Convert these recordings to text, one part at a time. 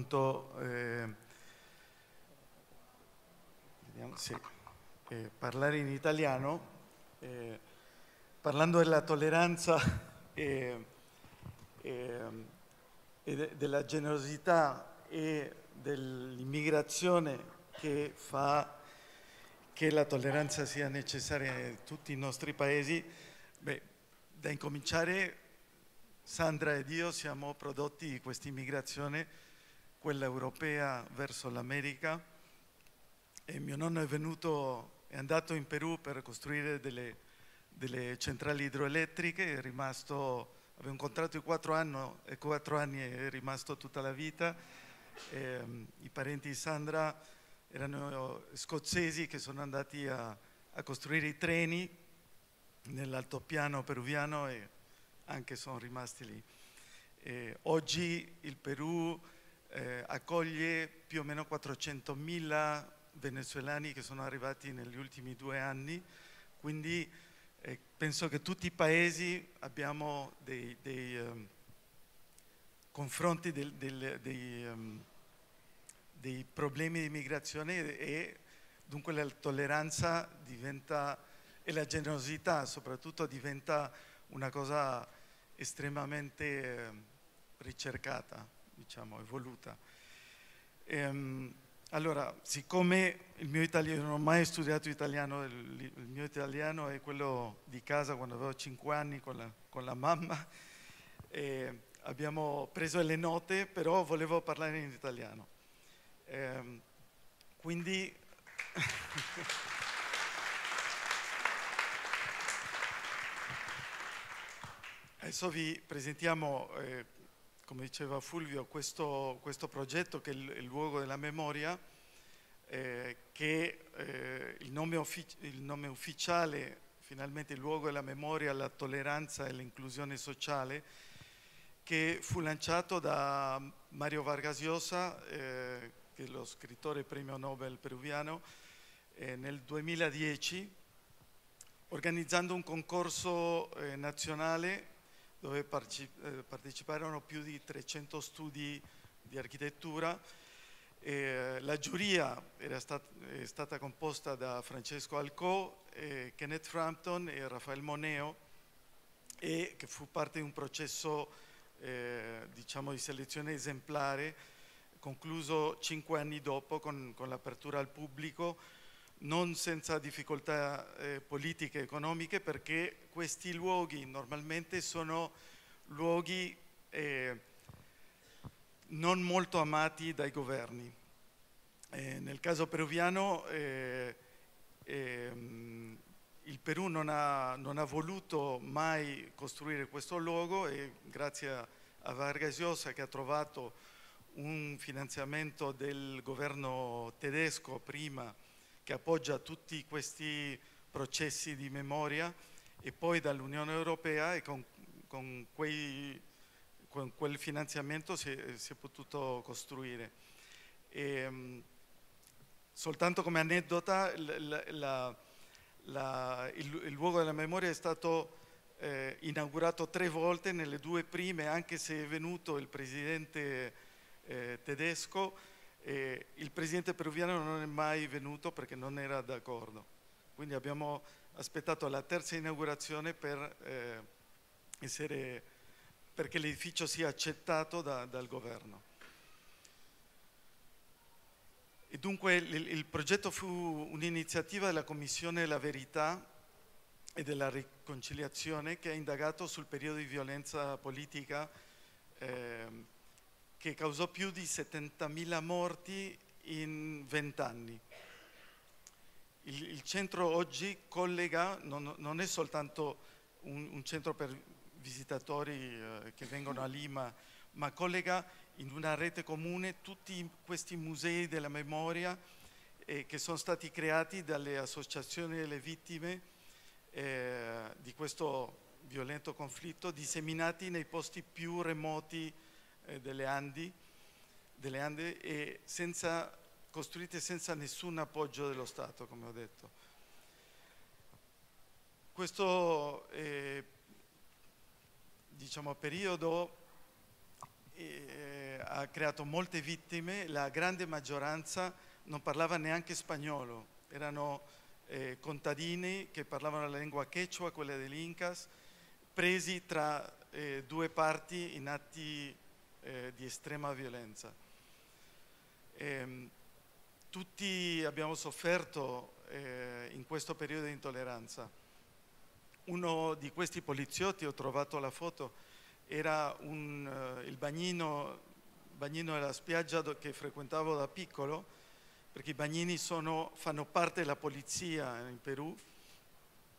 appunto eh, vediamo, sì, eh, parlare in italiano, eh, parlando della tolleranza eh, eh, e, de della generosità e dell'immigrazione che fa che la tolleranza sia necessaria in tutti i nostri paesi, beh, da incominciare Sandra ed io siamo prodotti di questa immigrazione quella europea verso l'America e mio nonno è venuto, è andato in Perù per costruire delle, delle centrali idroelettriche, è rimasto, aveva un contratto di quattro anni, e è rimasto tutta la vita. E, um, I parenti di Sandra erano scozzesi che sono andati a, a costruire i treni nell'altopiano peruviano e anche sono rimasti lì. E oggi il Perù eh, accoglie più o meno 400.000 venezuelani che sono arrivati negli ultimi due anni, quindi eh, penso che tutti i paesi abbiamo dei, dei um, confronti del, del, dei, um, dei, problemi di migrazione e dunque la tolleranza diventa, e la generosità soprattutto diventa una cosa estremamente eh, ricercata diciamo, evoluta. Ehm, allora, siccome il mio italiano, non ho mai studiato italiano, il, il, mio italiano è quello di casa quando avevo 5 anni con la, con la mamma, e abbiamo preso le note, però volevo parlare in italiano. Ehm, quindi... Adesso vi presentiamo eh, come diceva Fulvio, questo, questo progetto che è il, il luogo della memoria, eh, che eh, il, nome uffic- il nome ufficiale, finalmente il luogo della memoria, la tolleranza e l'inclusione sociale, che fu lanciato da Mario Vargas Llosa, eh, che è lo scrittore premio Nobel peruviano, eh, nel 2010, organizzando un concorso eh, nazionale dove eh, parteciparono più di 300 studi di architettura. Eh, la giuria stata, è stata composta da Francesco Alcò, eh, Kenneth Frampton e Raffaele Moneo e che fu parte di un processo eh, diciamo di selezione esemplare concluso cinque anni dopo con, con l'apertura al pubblico non senza difficoltà eh, politiche e economiche perché questi luoghi normalmente sono luoghi eh, non molto amati dai governi. Eh, nel caso peruviano eh, ehm, il Perù non ha, non ha, voluto mai costruire questo luogo e grazie a, a Vargas Llosa che ha trovato un finanziamento del governo tedesco prima che appoggia tutti questi processi di memoria e poi dall'Unione Europea e con, con, quei, con quel finanziamento si è, si è potuto costruire. E, ehm, soltanto come aneddota, la, la, la, il, il, luogo della memoria è stato eh, inaugurato tre volte, nelle due prime, anche se è venuto il presidente eh, tedesco, e il presidente peruviano non è mai venuto perché non era d'accordo. Quindi abbiamo aspettato la terza inaugurazione per, eh, essere, perché l'edificio sia accettato da, dal governo. E dunque il, il progetto fu un'iniziativa della Commissione della Verità e della Riconciliazione che ha indagato sul periodo di violenza politica eh, che causò più di 70.000 morti in 20 anni. Il, il centro oggi collega, non, non è soltanto un, un, centro per visitatori eh, che vengono a Lima, ma collega in una rete comune tutti questi musei della memoria eh, che sono stati creati dalle associazioni delle vittime eh, di questo violento conflitto, disseminati nei posti più remoti eh, delle, Andi, delle Ande e senza, costruite senza nessun appoggio dello Stato, come ho detto. Questo eh, diciamo, periodo eh, ha creato molte vittime, la grande maggioranza non parlava neanche spagnolo, erano eh, contadini che parlavano la lingua quechua, quella dell'Incas, presi tra eh, due parti in atti eh, di estrema violenza. E, ehm, tutti abbiamo sofferto eh, in questo periodo di intolleranza. Uno di questi poliziotti, ho trovato la foto, era un, eh, il bagnino, bagnino della spiaggia che frequentavo da piccolo, perché i bagnini sono, fanno parte della polizia in Perù,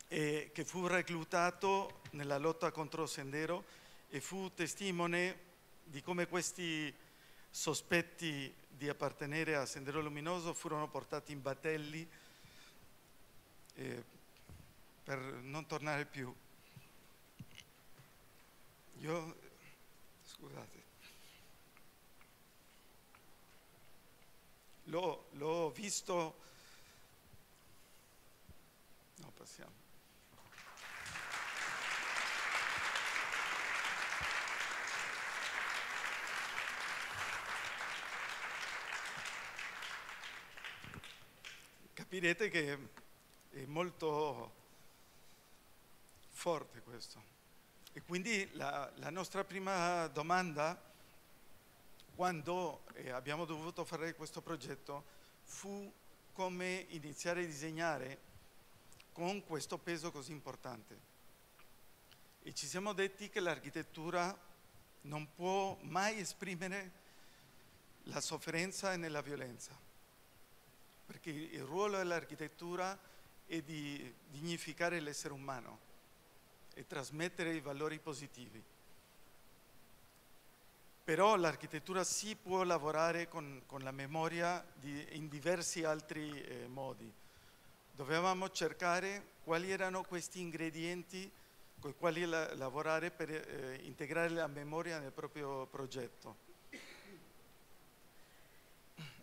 che fu reclutato nella lotta contro Sendero e fu testimone di come questi sospetti di appartenere a Sendero Luminoso furono portati in battelli eh, per non tornare più. Io, scusate, l'ho visto, no passiamo, capirete che è molto forte questo. E quindi la, la nostra prima domanda, quando eh, abbiamo dovuto fare questo progetto, fu come iniziare a disegnare con questo peso così importante. E ci siamo detti che l'architettura non può mai esprimere la sofferenza e la violenza perché il ruolo dell'architettura è di dignificare l'essere umano e trasmettere i valori positivi. Però l'architettura si può lavorare con, con la memoria di, in diversi altri eh, modi. Dovevamo cercare quali erano questi ingredienti con i quali la, lavorare per eh, integrare la memoria nel proprio progetto.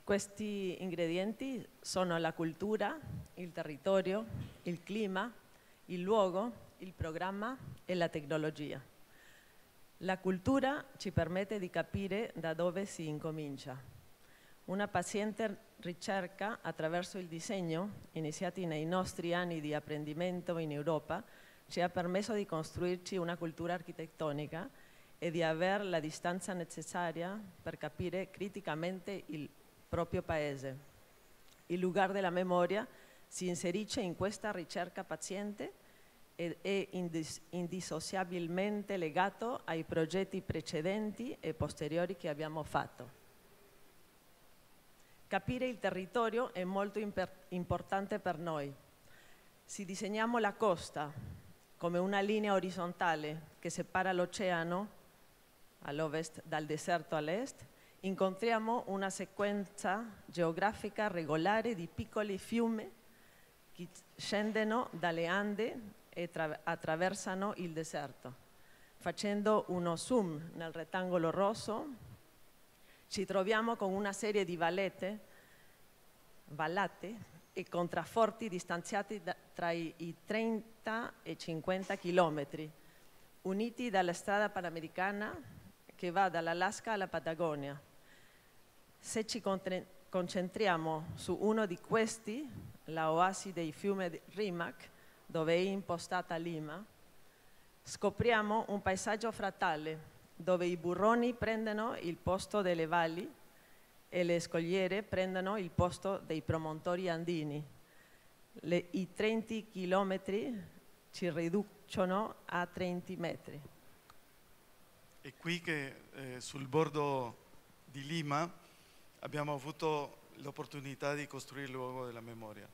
Questi ingredienti sono la cultura, il territorio, il clima, il luogo, il programma e la tecnologia. La cultura ci permette di capire da dove si incomincia. Una paziente ricerca attraverso il disegno, iniziati nei nostri anni di apprendimento in Europa, ci ha permesso di costruirci una cultura architettonica e di avere la distanza necessaria per capire criticamente il proprio paese. Il lugar della memoria si inserisce in questa ricerca paziente ed è indis indissociabilmente legato ai progetti precedenti e posteriori che abbiamo fatto. Capire il territorio è molto importante per noi. Se disegniamo la costa come una linea orizzontale che separa l'oceano all'ovest dal deserto all'est, incontriamo una sequenza geografica regolare di piccoli fiumi che scendono dalle Ande e attraversano il deserto. Facendo uno zoom nel rettangolo rosso, ci troviamo con una serie di valette, valate e contrafforti distanziati da, tra i 30 e 50 chilometri, uniti dalla strada panamericana che va dall'Alaska alla Patagonia se ci concentriamo su uno di questi, la oasi del fiume Rimac, dove è impostata Lima, scopriamo un paesaggio fratale dove i burroni prendono il posto delle valli e le scogliere prendono il posto dei promontori andini. Le, I 30 chilometri ci riducono a 30 metri. È qui che eh, sul bordo di Lima abbiamo avuto l'opportunità di costruire il luogo della memoria.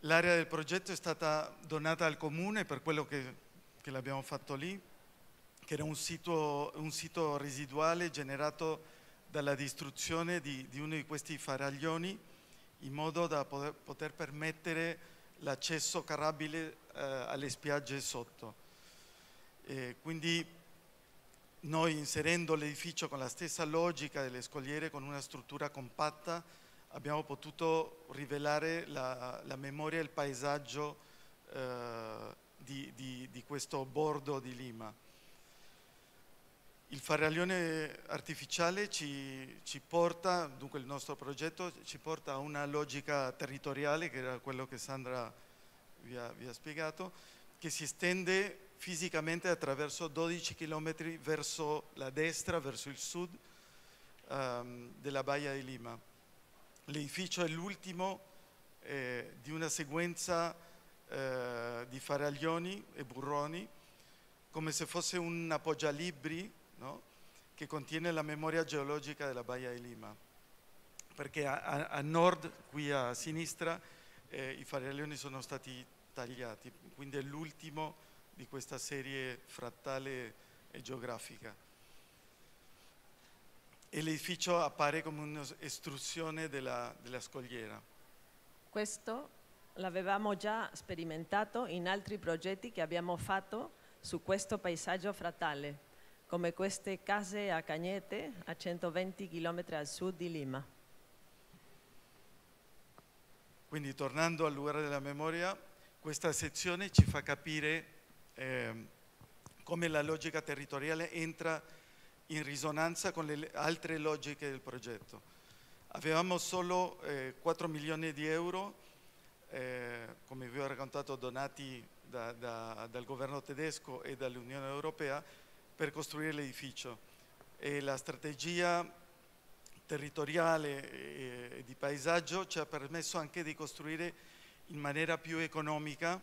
L'area del progetto è stata donata al comune per quello che, che l'abbiamo fatto lì, che era un sito, un sito residuale generato dalla distruzione di, di, uno di questi faraglioni in modo da poter, poter permettere l'accesso carrabile eh, alle spiagge sotto. E quindi noi inserendo l'edificio con la stessa logica delle scogliere, con una struttura compatta, abbiamo potuto rivelare la, la memoria e il paesaggio eh, di, di, di questo bordo di Lima. Il faraglione artificiale ci, ci, porta, dunque il nostro progetto ci porta a una logica territoriale, che era quello che Sandra vi ha, vi ha spiegato, che si estende fisicamente attraverso 12 chilometri verso la destra, verso il sud um, della Baia di Lima. L'edificio è l'ultimo eh, di una sequenza eh, di faraglioni e eh, burroni, come se fosse un appoggialibri no? che contiene la memoria geologica della Baia di Lima. Perché a, a, a nord, qui a sinistra, eh, i faraglioni sono stati tagliati, quindi è l'ultimo di questa serie frattale e geografica. E l'edificio appare come un'estruzione della, della scogliera. Questo l'avevamo già sperimentato in altri progetti che abbiamo fatto su questo paesaggio frattale, come queste case a Cagnete a 120 km al sud di Lima. Quindi tornando al lugar della memoria, questa sezione ci fa capire Ehm, come la logica territoriale entra in risonanza con le altre logiche del progetto. Avevamo solo eh, 4 milioni di euro, eh, come vi ho raccontato, donati da, da, dal governo tedesco e dall'Unione Europea per costruire l'edificio. E la strategia territoriale eh, e di paesaggio ci ha permesso anche di costruire in maniera più economica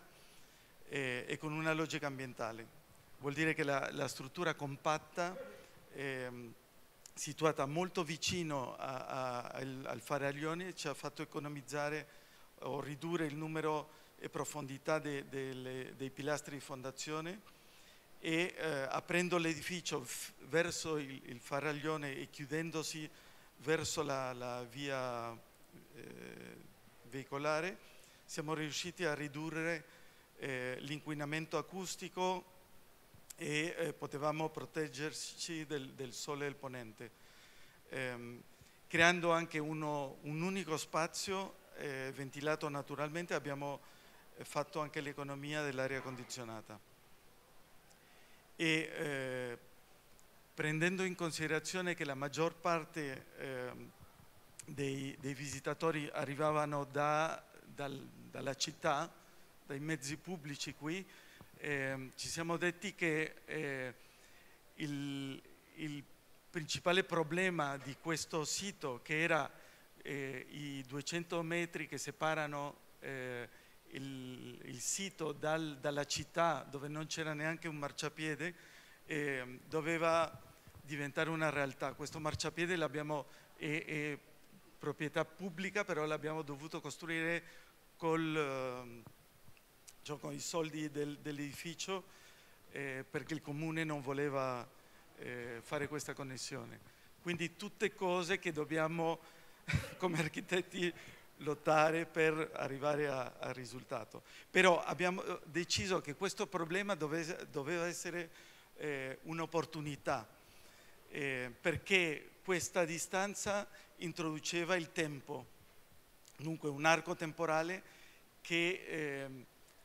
eh, e con una logica ambientale. Vuol dire che la, la struttura compatta, eh, situata molto vicino a, a, al, al faraglione, ci ha fatto economizzare o ridurre il numero e profondità de, de, de, dei pilastri di fondazione e eh, aprendo l'edificio verso il, il faraglione e chiudendosi verso la, la via eh, veicolare, siamo riusciti a ridurre eh, l'inquinamento acustico e eh, potevamo proteggerci del, del, sole del ponente, ehm, creando anche uno, un unico spazio eh, ventilato naturalmente, abbiamo eh, fatto anche l'economia dell'aria condizionata. E, eh, prendendo in considerazione che la maggior parte eh, dei, dei, visitatori arrivavano da, dal, dalla città, dai mezzi pubblici qui, eh, ci siamo detti che eh, il, il, principale problema di questo sito, che era eh, i 200 metri che separano eh, il, il, sito dal, dalla città, dove non c'era neanche un marciapiede, ehm, doveva diventare una realtà. Questo marciapiede l'abbiamo, è, è proprietà pubblica, però l'abbiamo dovuto costruire col ehm, giocano i soldi del, dell'edificio eh, perché il comune non voleva eh, fare questa connessione. Quindi tutte cose che dobbiamo come architetti lottare per arrivare al risultato. Però abbiamo eh, deciso che questo problema dove, doveva essere eh, un'opportunità, eh, perché questa distanza introduceva il tempo, dunque un arco temporale che eh,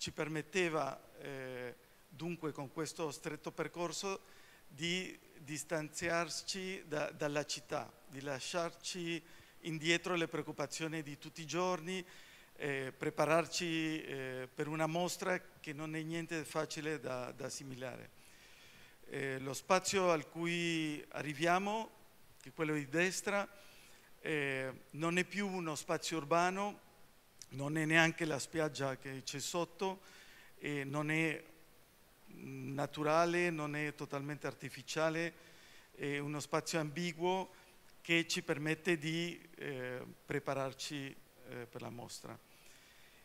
ci permetteva eh, dunque con questo stretto percorso di distanziarci da, dalla città, di lasciarci indietro le preoccupazioni di tutti i giorni, eh, prepararci eh, per una mostra che non è niente facile da, da assimilare. Eh, lo spazio al cui arriviamo, che è quello di destra, eh, non è più uno spazio urbano, non è neanche la spiaggia che c'è sotto, e non è naturale, non è totalmente artificiale, è uno spazio ambiguo che ci permette di eh, prepararci eh, per la mostra.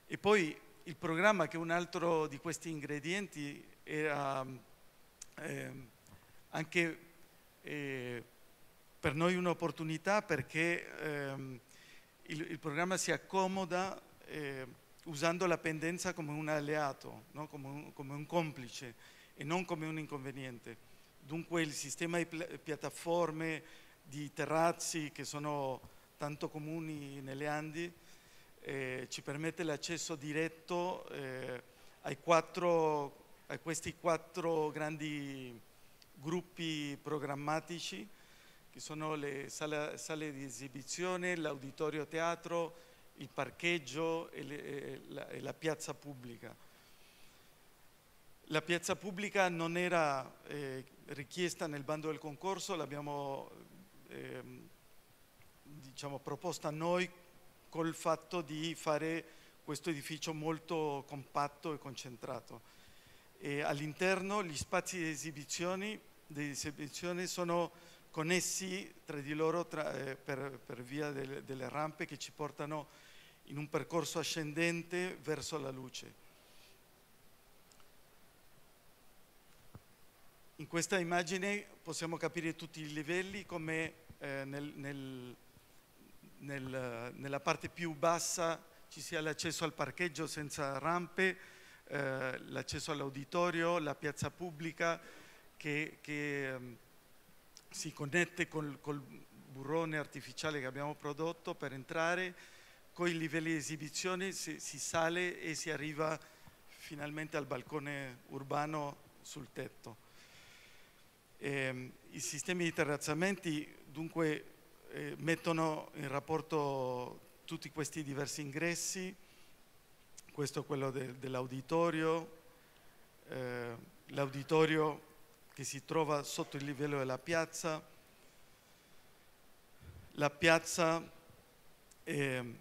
E poi il programma, che è un altro di questi ingredienti, era ehm, eh, anche per noi un'opportunità perché ehm, il, il programma si accomoda eh, usando la pendenza come un alleato, no? come, un, come, un, complice e non come un inconveniente. Dunque il sistema di pl- piattaforme, di terrazzi che sono tanto comuni nelle Andi, eh, ci permette l'accesso diretto eh, ai quattro, a questi quattro grandi gruppi programmatici che sono le sale, sale di esibizione, l'auditorio teatro, il parcheggio e, le, e, la, e la piazza pubblica. La piazza pubblica non era eh, richiesta nel bando del concorso, l'abbiamo eh, diciamo, proposta noi col fatto di fare questo edificio molto compatto e concentrato. all'interno gli spazi di esibizione, di esibizione, sono connessi tra di loro tra, eh, per, per, via del, delle rampe che ci portano in un percorso ascendente verso la luce. In questa immagine possiamo capire tutti i livelli come eh, nel, nel, nel, nella parte più bassa ci sia l'accesso al parcheggio senza rampe, eh, l'accesso all'auditorio, la piazza pubblica che, che eh, si connette col, col burrone artificiale che abbiamo prodotto per entrare con i livelli di esibizione si, si sale e si arriva finalmente al balcone urbano sul tetto. Eh, I sistemi di terrazzamenti dunque eh, mettono in rapporto tutti questi diversi ingressi, questo è quello de, dell'auditorio, eh, l'auditorio che si trova sotto il livello della piazza, la piazza ehm,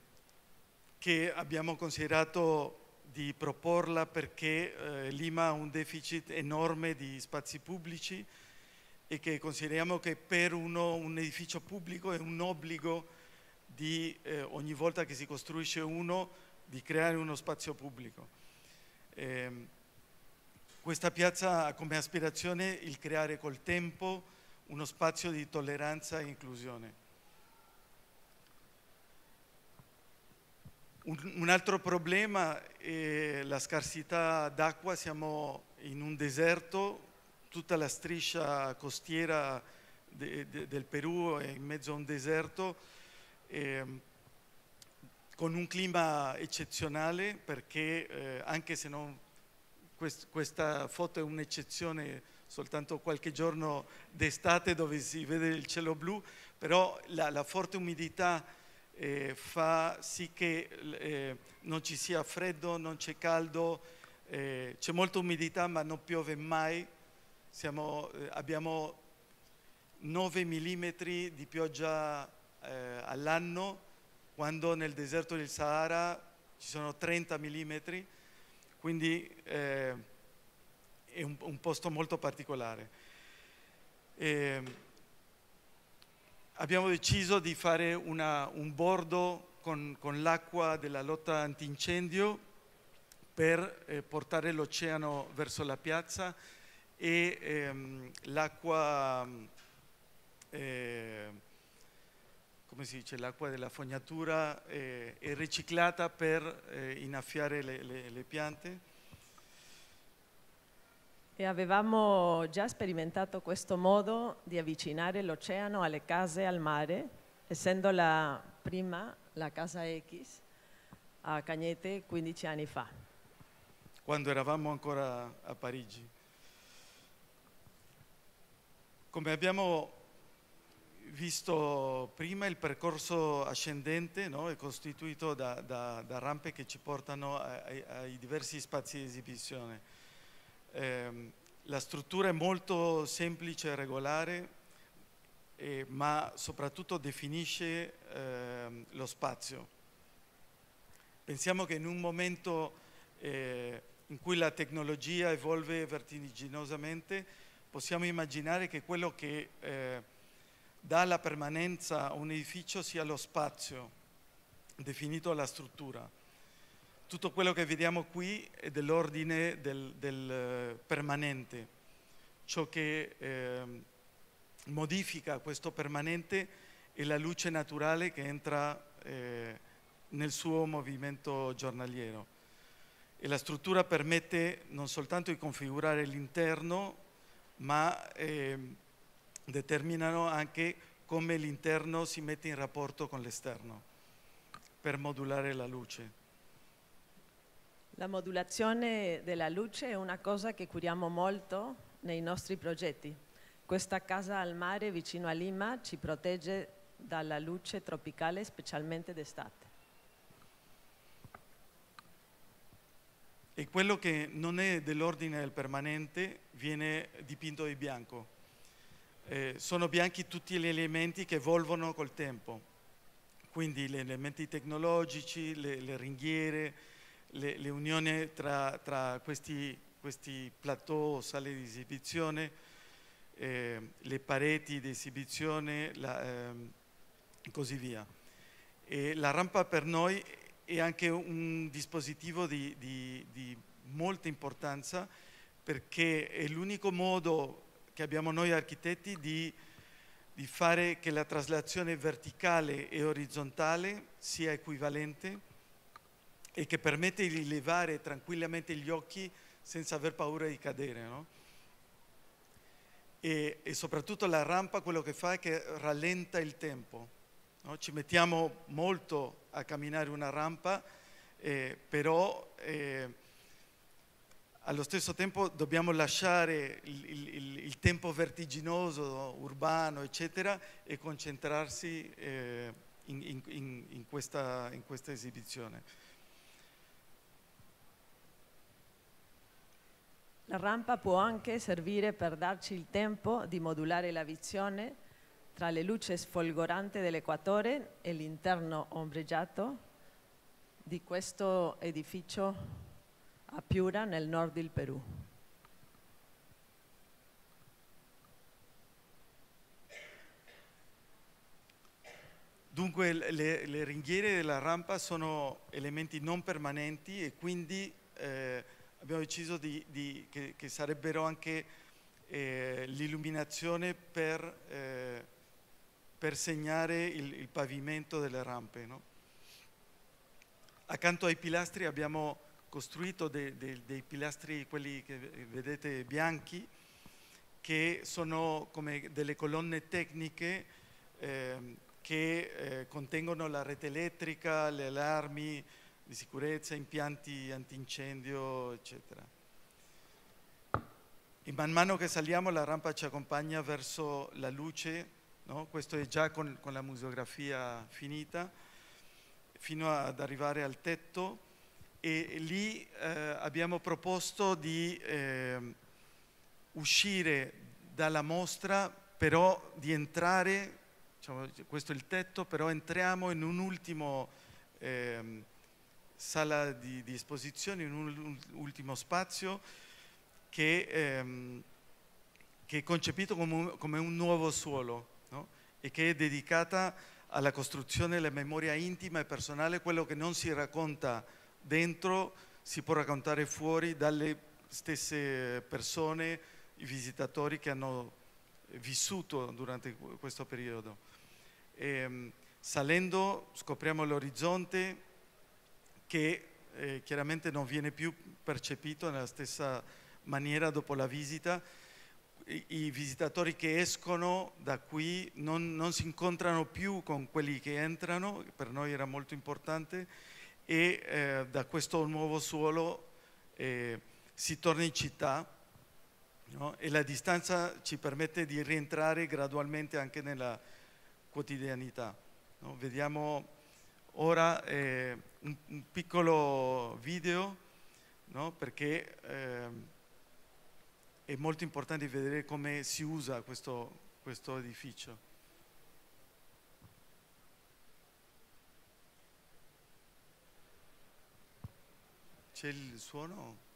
che abbiamo considerato di proporla perché eh, Lima ha un deficit enorme di spazi pubblici e che consideriamo che per uno, un edificio pubblico è un obbligo di eh, ogni volta che si costruisce uno di creare uno spazio pubblico. Eh, questa piazza ha come aspirazione il creare col tempo uno spazio di tolleranza e inclusione. Un, un altro problema è la scarsità d'acqua, siamo in un deserto, tutta la striscia costiera de, de, del Perù è in mezzo a un deserto, eh, con un clima eccezionale perché eh, anche se non, quest, questa foto è un'eccezione soltanto qualche giorno d'estate dove si vede il cielo blu, però la, la forte umidità eh, fa sì che eh, non ci sia freddo, non c'è caldo, eh, c'è molta umidità ma non piove mai, Siamo, eh, abbiamo 9 mm di pioggia eh, all'anno, quando nel deserto del Sahara ci sono 30 mm, quindi eh, è un, un, posto molto particolare. Ehm, abbiamo deciso di fare una, un bordo con, con l'acqua della lotta antincendio per eh, portare l'oceano verso la piazza e ehm, l'acqua, eh, della fognatura eh, è riciclata per eh, innaffiare le, le, le piante. E avevamo già sperimentato questo modo di avvicinare l'oceano alle case, al mare, essendo la prima, la casa X, a Cagnete 15 anni fa. Quando eravamo ancora a Parigi. Come abbiamo visto prima, il percorso ascendente no, è costituito da, da, da, rampe che ci portano ai, ai diversi spazi di esibizione eh, la struttura è molto semplice e regolare, eh, ma soprattutto definisce eh, lo spazio. Pensiamo che in un momento eh, in cui la tecnologia evolve vertiginosamente, possiamo immaginare che quello che eh, dà la permanenza a un edificio sia lo spazio, definito la struttura tutto quello che vediamo qui è dell'ordine del, del eh, permanente. Ciò che eh, modifica questo permanente è la luce naturale che entra eh, nel suo movimento giornaliero. E la struttura permette non soltanto di configurare l'interno, ma eh, determinano anche come l'interno si mette in rapporto con l'esterno per modulare la luce. La modulazione della luce è una cosa che curiamo molto nei nostri progetti. Questa casa al mare vicino a Lima ci protegge dalla luce tropicale, specialmente d'estate. E quello che non è dell'ordine del permanente viene dipinto di bianco. Eh, sono bianchi tutti gli elementi che evolvono col tempo, quindi gli elementi tecnologici, le, le ringhiere, le, le unioni tra, tra questi, questi, plateau, sale di esibizione, eh, le pareti di esibizione, la, eh, così via. E la rampa per noi è anche un dispositivo di, di, di molta importanza perché è l'unico modo che abbiamo noi architetti di, di fare che la traslazione verticale e orizzontale sia equivalente e che permette di levare tranquillamente gli occhi senza aver paura di cadere. No? E, e, soprattutto la rampa quello che fa è che rallenta il tempo. No? Ci mettiamo molto a camminare una rampa, eh, però eh, allo stesso tempo dobbiamo lasciare il, il, il tempo vertiginoso, urbano, eccetera, e concentrarsi eh, in, in, in, questa, in questa esibizione. La rampa può anche servire per darci il tempo di modulare la visione tra le luci sfolgoranti dell'equatore e l'interno ombreggiato di questo edificio a Piura nel nord del Perù. Dunque le, le ringhiere della rampa sono elementi non permanenti e quindi eh, abbiamo deciso di, di, che, che, sarebbero anche eh, l'illuminazione per, eh, per, segnare il, il, pavimento delle rampe. No? Accanto ai pilastri abbiamo costruito de, de, dei pilastri, quelli che vedete bianchi, che sono come delle colonne tecniche ehm, eh, che contengono la rete elettrica, le allarmi, di sicurezza, impianti antincendio, eccetera. E man mano che saliamo la rampa ci accompagna verso la luce, no? questo è già con, con la museografia finita, fino ad arrivare al tetto e lì eh, abbiamo proposto di eh, uscire dalla mostra, però di entrare, diciamo, questo è il tetto, però entriamo in un ultimo... Eh, sala di, di esposizione, in un ultimo spazio che, ehm, che è concepito come un, come un nuovo suolo no? e che è dedicata alla costruzione della memoria intima e personale, quello che non si racconta dentro si può raccontare fuori dalle stesse persone, i visitatori che hanno vissuto durante questo periodo. E, ehm, salendo scopriamo l'orizzonte, che eh, chiaramente non viene più percepito nella stessa maniera dopo la visita. I, visitatori che escono da qui non, non, si incontrano più con quelli che entrano, per noi era molto importante, e eh, da questo nuovo suolo eh, si torna in città no? e la distanza ci permette di rientrare gradualmente anche nella quotidianità. No? Vediamo ora... Eh, un, un piccolo video, no? perché eh, è molto importante vedere come si usa questo, questo edificio. C'è il suono?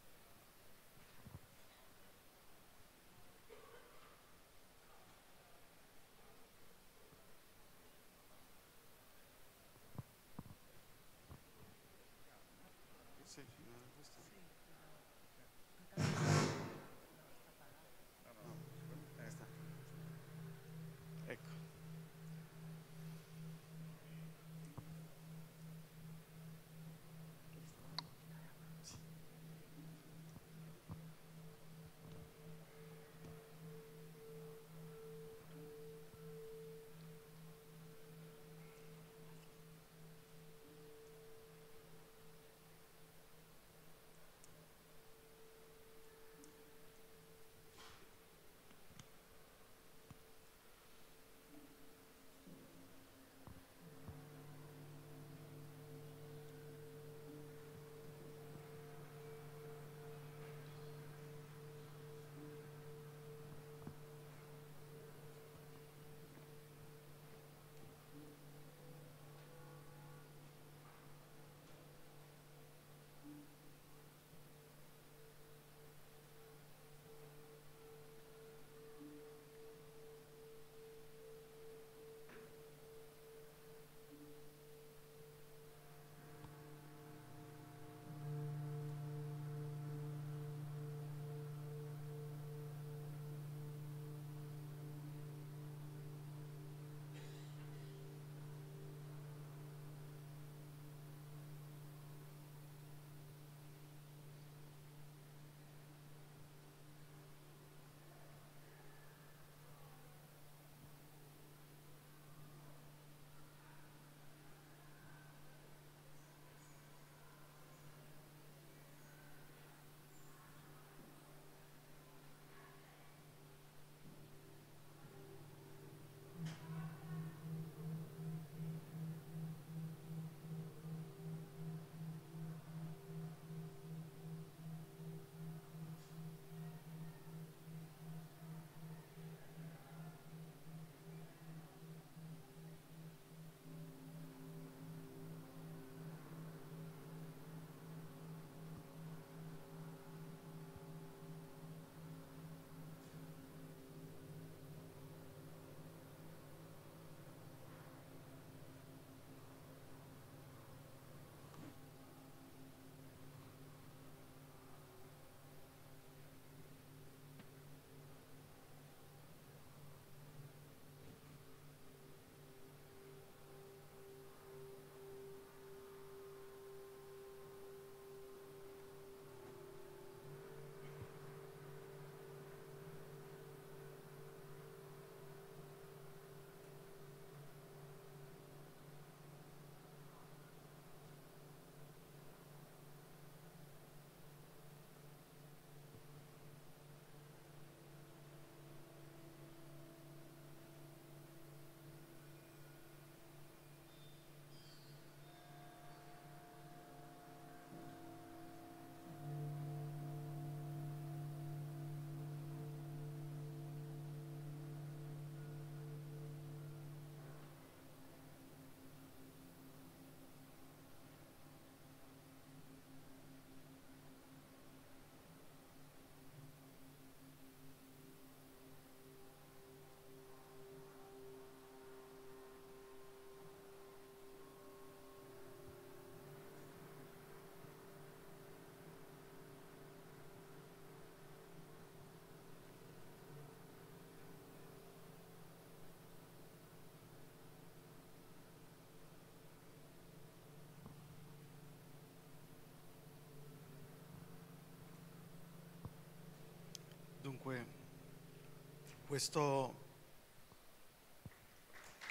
questo...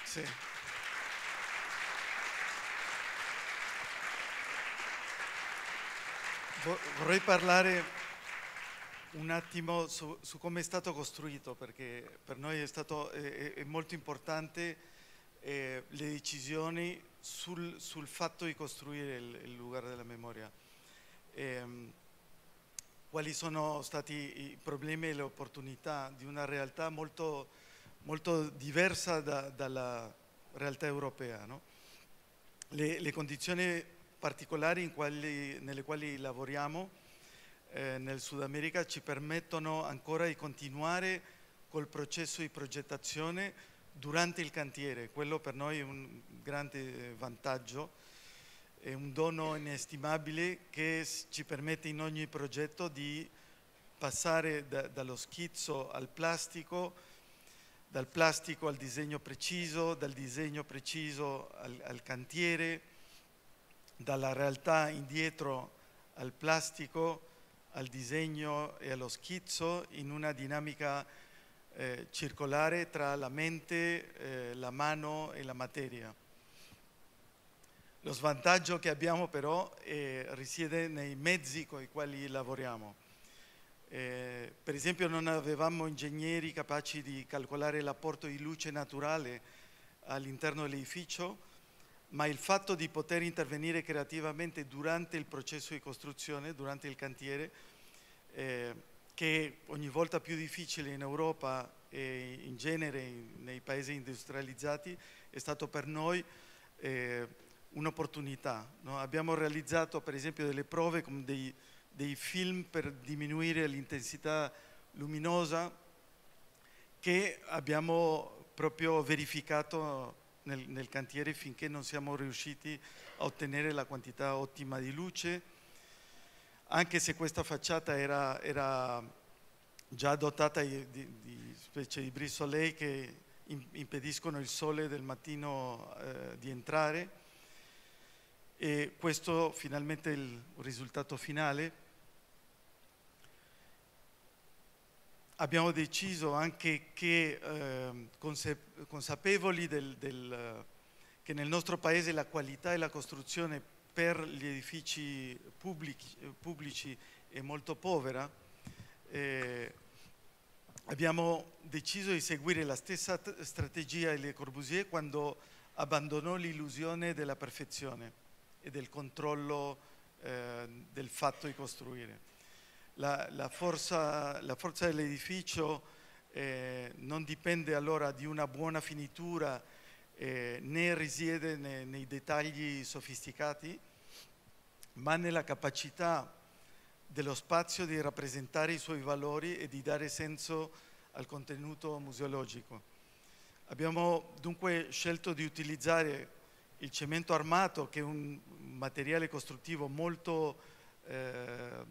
Sì. Vorrei parlare un attimo su, su come è stato costruito, perché per noi è, stato, è, è molto importante eh, le decisioni sul, sul, fatto di costruire il, il lugar della memoria. Eh, quali sono stati i problemi e le opportunità di una realtà molto, molto diversa da, dalla realtà europea. No? Le, le, condizioni particolari quali, nelle quali lavoriamo eh, nel Sud America ci permettono ancora di continuare col processo di progettazione durante il cantiere, quello per noi è un grande eh, vantaggio è un dono inestimabile che ci permette in ogni progetto di passare da, dallo schizzo al plastico, dal plastico al disegno preciso, dal disegno preciso al, al cantiere, dalla realtà indietro al plastico, al disegno e allo schizzo in una dinamica eh, circolare tra la mente, eh, la mano e la materia. Lo svantaggio che abbiamo però eh, risiede nei mezzi con i quali lavoriamo. Eh, per esempio non avevamo ingegneri capaci di calcolare l'apporto di luce naturale all'interno dell'edificio, ma il fatto di poter intervenire creativamente durante il processo di costruzione, durante il cantiere, eh, che è ogni volta più difficile in Europa e in genere in, nei paesi industrializzati, è stato per noi eh, un'opportunità. No? Abbiamo realizzato per esempio delle prove con dei, dei film per diminuire l'intensità luminosa che abbiamo proprio verificato nel, nel, cantiere finché non siamo riusciti a ottenere la quantità ottima di luce, anche se questa facciata era, era già dotata di, di, specie di brisolei che impediscono il sole del mattino eh, di entrare e questo finalmente è il risultato finale. Abbiamo deciso anche che, eh, consapevoli del, del, che nel nostro Paese la qualità e la costruzione per gli edifici pubblici, pubblici è molto povera, eh, abbiamo deciso di seguire la stessa strategia di Le Corbusier quando abbandonò l'illusione della perfezione e del controllo eh, del fatto di costruire. La, la, forza, la forza, dell'edificio eh, non dipende allora di una buona finitura eh, né risiede nei, nei dettagli sofisticati, ma nella capacità dello spazio di rappresentare i suoi valori e di dare senso al contenuto museologico. Abbiamo dunque scelto di utilizzare il cemento armato che è un materiale costruttivo molto eh,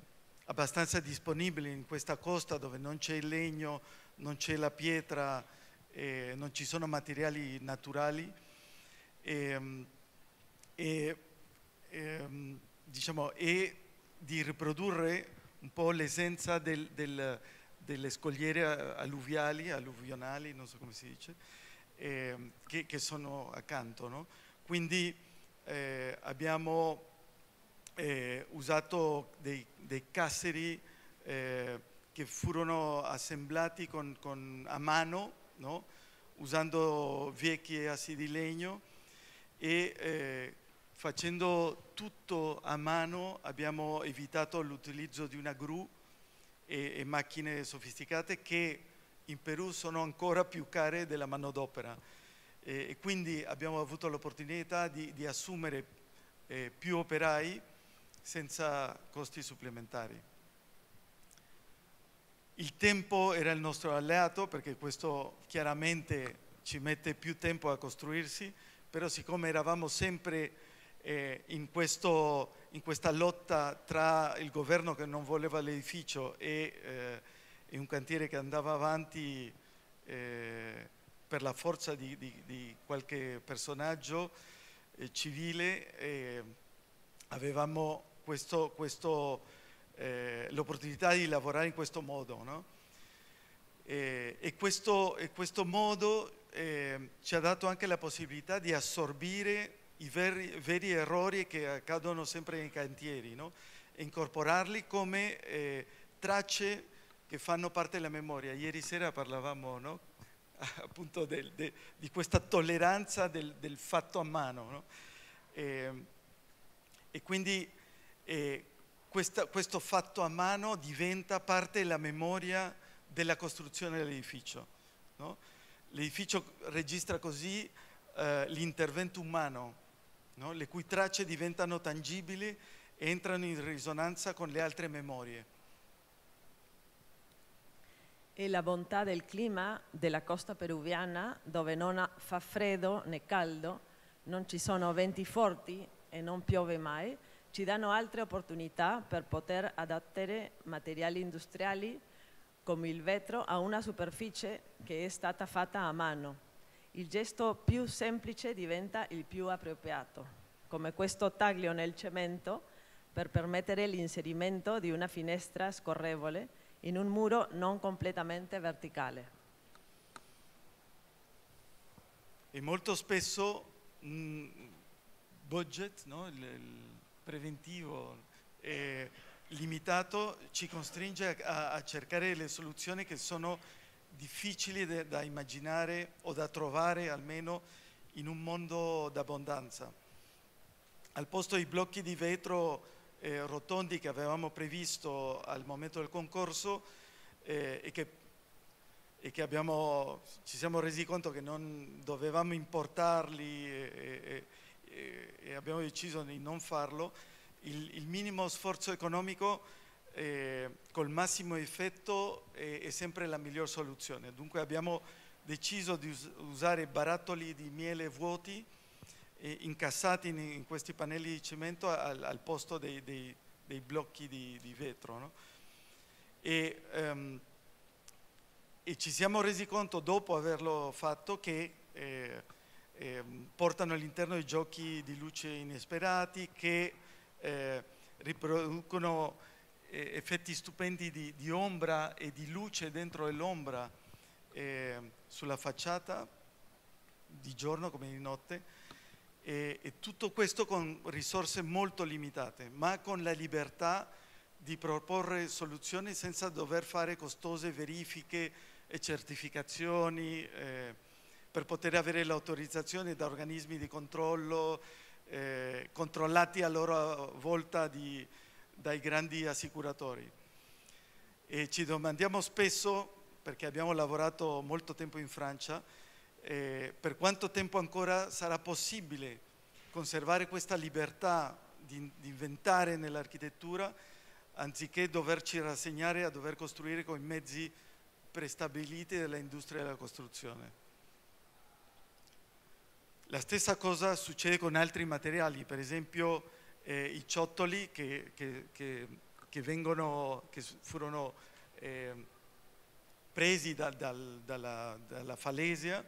abbastanza disponibile in questa costa dove non c'è il legno, non c'è la pietra, eh, non ci sono materiali naturali. Ehm, e, e, ehm, e, diciamo, e di riprodurre un po' l'essenza del, del, delle scogliere alluviali, alluvionali, non so come si dice, ehm, che, che sono accanto. No? Quindi eh, abbiamo eh, usato dei, dei casseri eh, che furono assemblati con, con, a mano, no? usando vecchi assi di legno e eh, facendo tutto a mano abbiamo evitato l'utilizzo di una gru e, e macchine sofisticate che in Perù sono ancora più care della manodopera e quindi abbiamo avuto l'opportunità di, di, assumere eh, più operai senza costi supplementari. Il tempo era il nostro alleato perché questo chiaramente ci mette più tempo a costruirsi, però siccome eravamo sempre eh, in, questo, in, questa lotta tra il governo che non voleva l'edificio e, eh, e, un cantiere che andava avanti eh, per la forza di, di, di qualche personaggio eh, civile eh, avevamo eh, l'opportunità di lavorare in questo modo. No? E, e, questo, e, questo, modo eh, ci ha dato anche la possibilità di assorbire i veri, veri errori che accadono sempre nei cantieri no? e incorporarli come eh, tracce che fanno parte della memoria. Ieri sera parlavamo no? appunto del, de, di questa tolleranza del, del fatto a mano. No? E, ehm, e, quindi e eh, questa, questo fatto a mano diventa parte della memoria della costruzione dell'edificio. No? L'edificio registra così eh, l'intervento umano, no? le cui tracce diventano tangibili e entrano in risonanza con le altre memorie e la bontà del clima della costa peruviana dove non fa freddo né caldo, non ci sono venti forti e non piove mai, ci danno altre opportunità per poter adattare materiali industriali come il vetro a una superficie che è stata fatta a mano. Il gesto più semplice diventa il più appropriato, come questo taglio nel cemento per permettere l'inserimento di una finestra scorrevole in un muro non completamente verticale. E molto spesso il mm, budget, no? il, il, preventivo eh, limitato ci costringe a, a, cercare le soluzioni che sono difficili de, da immaginare o da trovare almeno in un mondo d'abbondanza. Al posto dei blocchi di vetro eh, rotondi che avevamo previsto al momento del concorso eh, e che, e che abbiamo, ci siamo resi conto che non dovevamo importarli e, e, e abbiamo deciso di non farlo, il, il minimo sforzo economico eh, col massimo effetto è, è sempre la miglior soluzione. Dunque abbiamo deciso di us usare barattoli di miele vuoti incassati in, questi pannelli di cemento al, al posto dei, dei, dei, blocchi di, di vetro. No? E, um, e, ci siamo resi conto dopo averlo fatto che eh, eh, portano all'interno i giochi di luce inesperati che eh, riproducono eh, effetti stupendi di, di, ombra e di luce dentro l'ombra eh, sulla facciata di giorno come di notte e, e tutto questo con risorse molto limitate, ma con la libertà di proporre soluzioni senza dover fare costose verifiche e certificazioni eh, per poter avere l'autorizzazione da organismi di controllo eh, controllati a loro volta di, dai grandi assicuratori. E ci domandiamo spesso, perché abbiamo lavorato molto tempo in Francia, eh, per quanto tempo ancora sarà possibile conservare questa libertà di, di inventare nell'architettura anziché doverci rassegnare a dover costruire con i mezzi prestabiliti dell'industria della costruzione. La stessa cosa succede con altri materiali, per esempio eh, i ciottoli che, che, che, che vengono, furono eh, presi da, dal, dalla, dalla falesia,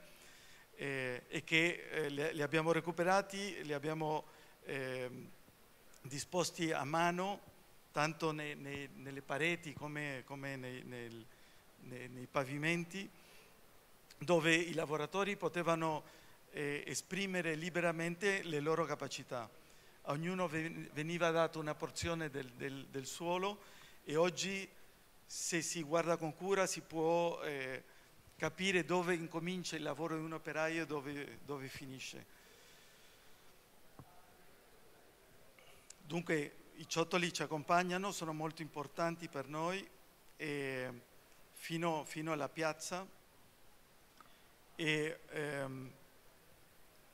eh, e che eh, li, li, abbiamo recuperati, li abbiamo eh, disposti a mano, tanto nei, nei, nelle pareti come, come nei, nel, nei, pavimenti, dove i lavoratori potevano eh, esprimere liberamente le loro capacità. A ognuno veniva data una porzione del, del, del suolo e oggi se si guarda con cura si può eh, capire dove incomincia il lavoro di un operaio e dove, dove finisce. Dunque i ciottoli ci accompagnano, sono molto importanti per noi fino, fino, alla piazza e, ehm,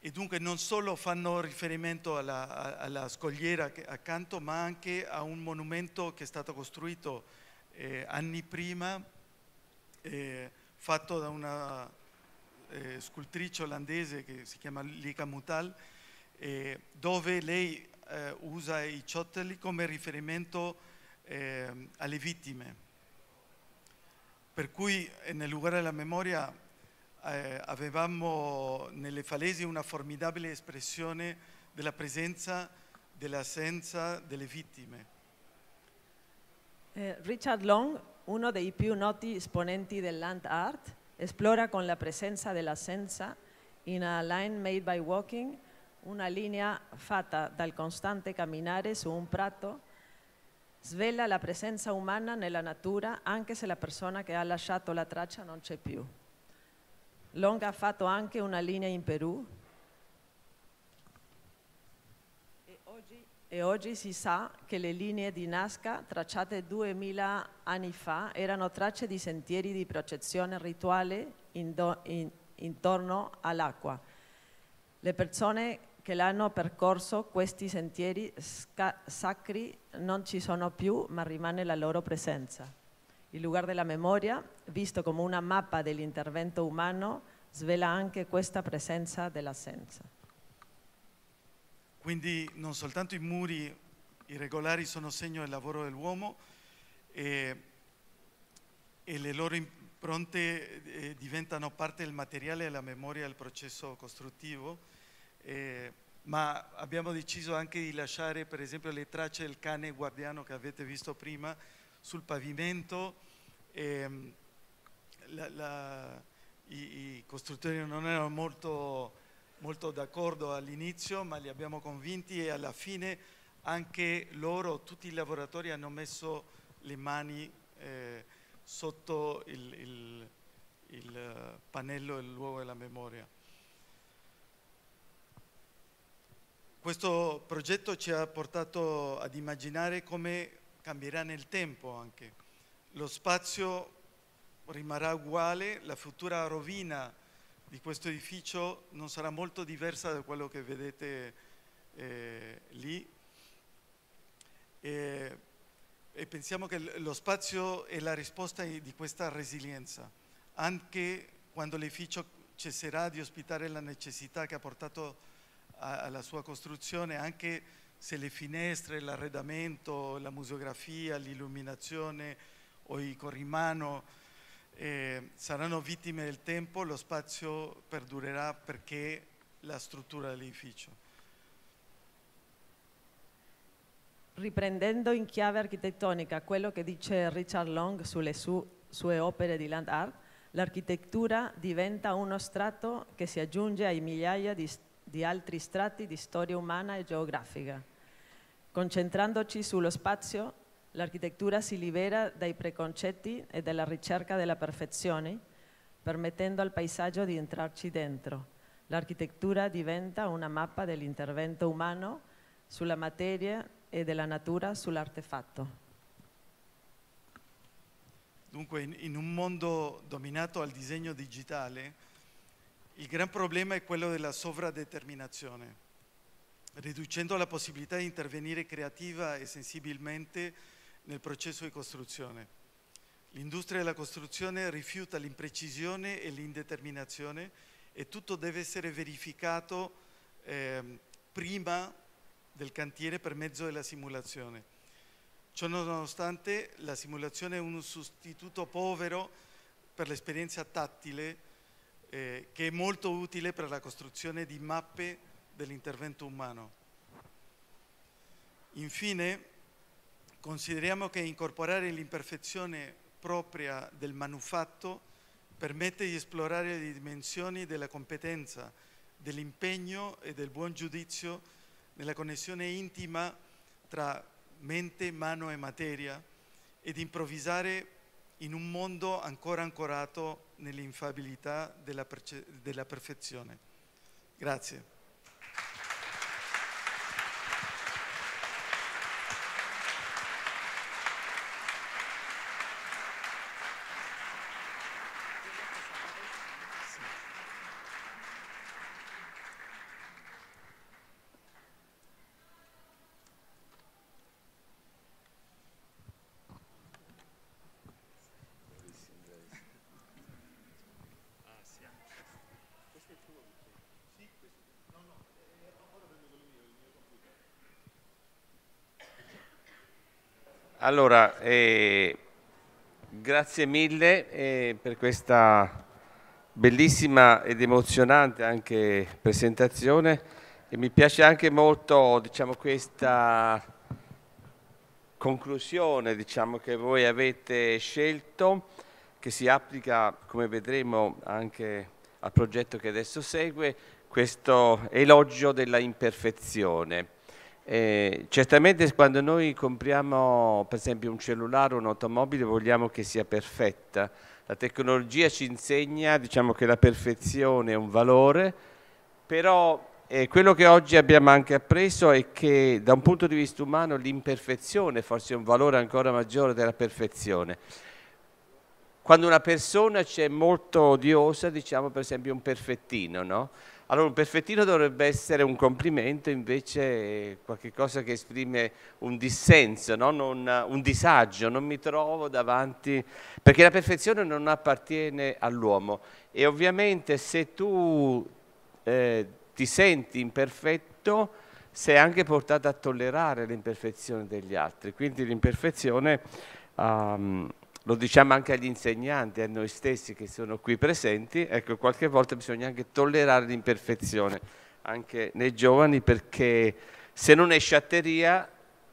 e, dunque non solo fanno riferimento alla, alla, scogliera accanto ma anche a un monumento che è stato costruito eh, anni prima eh, fatto da una eh, scultrice olandese che si chiama Lika Mutal, eh, dove lei eh, usa i ciottoli come riferimento eh, alle vittime. Per cui eh, nel luogo della memoria eh, avevamo nelle falesi una formidabile espressione della presenza, dell'assenza delle vittime. Richard Long uno dei più noti esponenti del land art, esplora con la presenza della senza in a line made by walking una linea fatta dal costante camminare su un prato svela la presenza umana nella natura anche se la persona che ha lasciato la traccia non c'è più. Long ha fatto anche una linea in Perù e oggi si sa che le linee di Nazca tracciate 2000 anni fa erano tracce di sentieri di processione rituale in, intorno all'acqua. Le persone che l'hanno percorso questi sentieri sacri non ci sono più, ma rimane la loro presenza. Il lugar della memoria, visto come una mappa dell'intervento umano, svela anche questa presenza dell'assenza. Quindi non soltanto i muri irregolari sono segno del lavoro dell'uomo e, e, le loro impronte eh, diventano parte del materiale e della memoria del processo costruttivo, eh, ma abbiamo deciso anche di lasciare per esempio le tracce del cane guardiano che avete visto prima sul pavimento. Eh, la, la, i, i costruttori non erano molto molto d'accordo all'inizio, ma li abbiamo convinti e alla fine anche loro, tutti i lavoratori, hanno messo le mani eh, sotto il, il, il eh, pannello del luogo della memoria. Questo progetto ci ha portato ad immaginare come cambierà nel tempo anche. Lo spazio rimarrà uguale, la futura rovina di questo edificio non sarà molto diversa da quello che vedete eh, lì. E, eh, e pensiamo che lo spazio è la risposta di questa resilienza, anche quando l'edificio cesserà di ospitare la necessità che ha portato a, alla sua costruzione, anche se le finestre, l'arredamento, la museografia, l'illuminazione o i corrimano eh, saranno vittime del tempo, lo spazio perdurerà perché la struttura dell'edificio. Riprendendo in chiave architettonica quello che dice Richard Long sulle su, sue opere di land art, l'architettura diventa uno strato che si aggiunge ai migliaia di, di altri strati di storia umana e geografica. Concentrandoci sullo spazio, L'architettura si libera dai preconcetti e dalla ricerca della perfezione, permettendo al paesaggio di entrarci dentro. L'architettura diventa una mappa dell'intervento umano sulla materia e della natura sull'artefatto. Dunque, in un mondo dominato al disegno digitale, il gran problema è quello della sovradeterminazione, riducendo la possibilità di intervenire creativa e sensibilmente nel processo di costruzione. L'industria della costruzione rifiuta l'imprecisione e l'indeterminazione e tutto deve essere verificato eh, prima del cantiere per mezzo della simulazione. Ciò nonostante la simulazione è un sostituto povero per l'esperienza tattile eh, che è molto utile per la costruzione di mappe dell'intervento umano. Infine, Consideriamo che incorporare l'imperfezione propria del manufatto permette di esplorare le dimensioni della competenza, dell'impegno e del buon giudizio nella connessione intima tra mente, mano e materia ed improvvisare in un mondo ancora ancorato nell'infabilità della, della perfezione. Grazie. Allora, eh, grazie mille eh, per questa bellissima ed emozionante anche presentazione e mi piace anche molto diciamo, questa conclusione diciamo, che voi avete scelto che si applica come vedremo anche al progetto che adesso segue questo elogio della imperfezione eh, certamente quando noi compriamo per esempio un cellulare o un'automobile vogliamo che sia perfetta. La tecnologia ci insegna diciamo, che la perfezione è un valore, però eh, quello che oggi abbiamo anche appreso è che da un punto di vista umano l'imperfezione forse è un valore ancora maggiore della perfezione. Quando una persona c'è molto odiosa, diciamo per esempio un perfettino, no? Allora un perfettino dovrebbe essere un complimento, invece qualcosa che esprime un dissenso, non un, un disagio, non mi trovo davanti, perché la perfezione non appartiene all'uomo e ovviamente se tu eh, ti senti imperfetto sei anche portato a tollerare l'imperfezione degli altri, quindi l'imperfezione um, lo diciamo anche agli insegnanti, a noi stessi che sono qui presenti, ecco, qualche volta bisogna anche tollerare l'imperfezione, anche nei giovani, perché se non è sciatteria,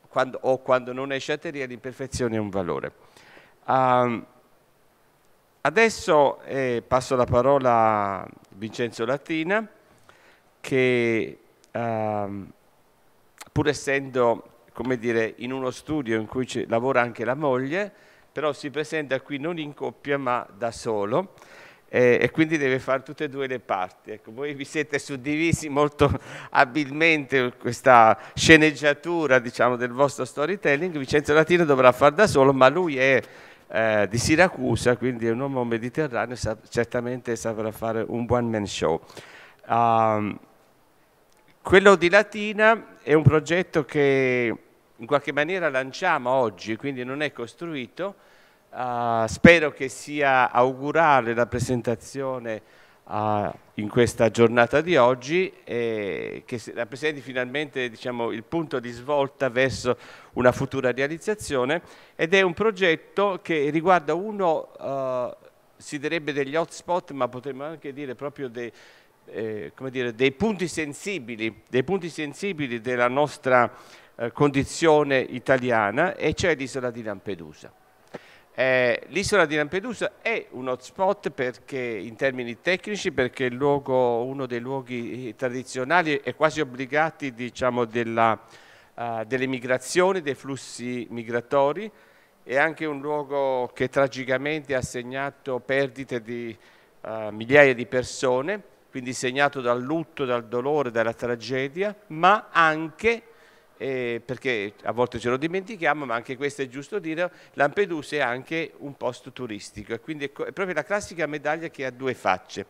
quando, o quando non è sciatteria, l'imperfezione è un valore. Um, adesso eh, passo la parola a Vincenzo Latina, che um, pur essendo, come dire, in uno studio in cui lavora anche la moglie, però si presenta qui non in coppia ma da solo eh, e quindi deve fare tutte e due le parti. Ecco, voi vi siete suddivisi molto abilmente questa sceneggiatura diciamo, del vostro storytelling, Vincenzo Latino dovrà far da solo, ma lui è eh, di Siracusa, quindi è un uomo mediterraneo, sa certamente saprà fare un one man show. Um, quello di Latina è un progetto che in qualche maniera lanciamo oggi, quindi non è costruito. Uh, spero che sia augurale la presentazione uh, in questa giornata di oggi e che rappresenti finalmente diciamo, il punto di svolta verso una futura realizzazione ed è un progetto che riguarda uno, uh, si direbbe degli hotspot, ma potremmo anche dire proprio dei, eh, dire, dei, punti, sensibili, dei punti sensibili della nostra eh, condizione italiana e c'è l'isola di Lampedusa. Eh, l'isola di Lampedusa è un hotspot perché, in termini tecnici perché è luogo, uno dei luoghi eh, tradizionali e quasi obbligati diciamo, della, uh, eh, delle migrazioni, dei flussi migratori, è anche un luogo che tragicamente ha segnato perdite di uh, migliaia di persone, quindi segnato dal lutto, dal dolore, dalla tragedia, ma anche eh, perché a volte ce lo dimentichiamo, ma anche questo è giusto dire, Lampedusa è anche un posto turistico e quindi è, proprio la classica medaglia che ha due facce.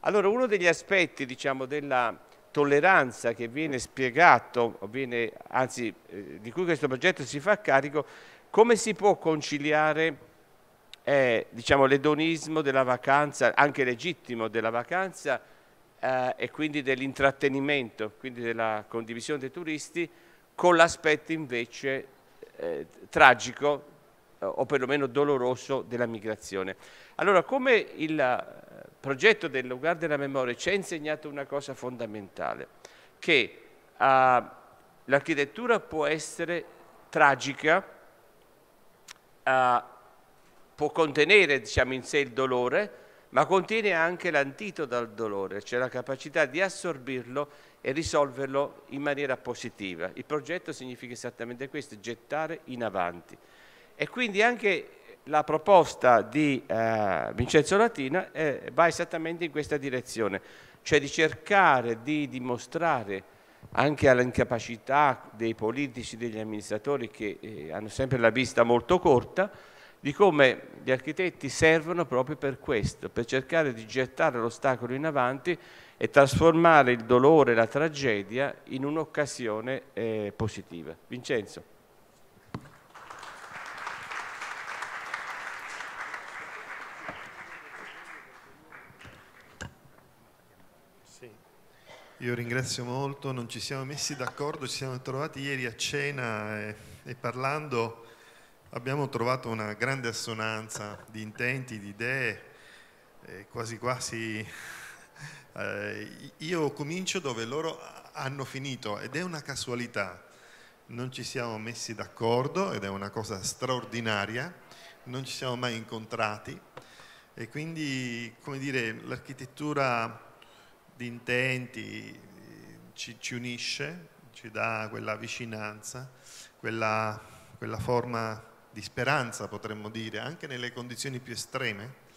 Allora uno degli aspetti diciamo, della tolleranza che viene spiegato, viene, anzi eh, di cui questo progetto si fa carico, come si può conciliare eh, diciamo, l'edonismo della vacanza, anche legittimo della vacanza eh, e quindi dell'intrattenimento, quindi della condivisione dei turisti, con l'aspetto invece eh, tragico eh, o perlomeno doloroso della migrazione. Allora, come il eh, progetto del lugar della memoria ci ha insegnato una cosa fondamentale, che eh, l'architettura può essere tragica, eh, può contenere diciamo, in sé il dolore, ma contiene anche l'antidoto al dolore, cioè la capacità di assorbirlo e risolverlo in maniera positiva. Il progetto significa esattamente questo, gettare in avanti. E quindi anche la proposta di eh, Vincenzo Latina eh, va esattamente in questa direzione, cioè di cercare di dimostrare anche all'incapacità dei politici, degli amministratori che eh, hanno sempre la vista molto corta, di come gli architetti servono proprio per questo, per cercare di gettare l'ostacolo in avanti e trasformare il dolore, la tragedia in un'occasione eh, positiva. Vincenzo. Io ringrazio molto, non ci siamo messi d'accordo, ci siamo trovati ieri a cena e, eh, e parlando abbiamo trovato una grande assonanza di intenti, di idee, eh, quasi quasi eh, io comincio dove loro hanno finito ed è una casualità, non ci siamo messi d'accordo ed è una cosa straordinaria, non ci siamo mai incontrati e quindi come dire l'architettura di intenti ci, ci unisce, ci dà quella vicinanza, quella, quella forma di speranza, potremmo dire, anche nelle condizioni più estreme.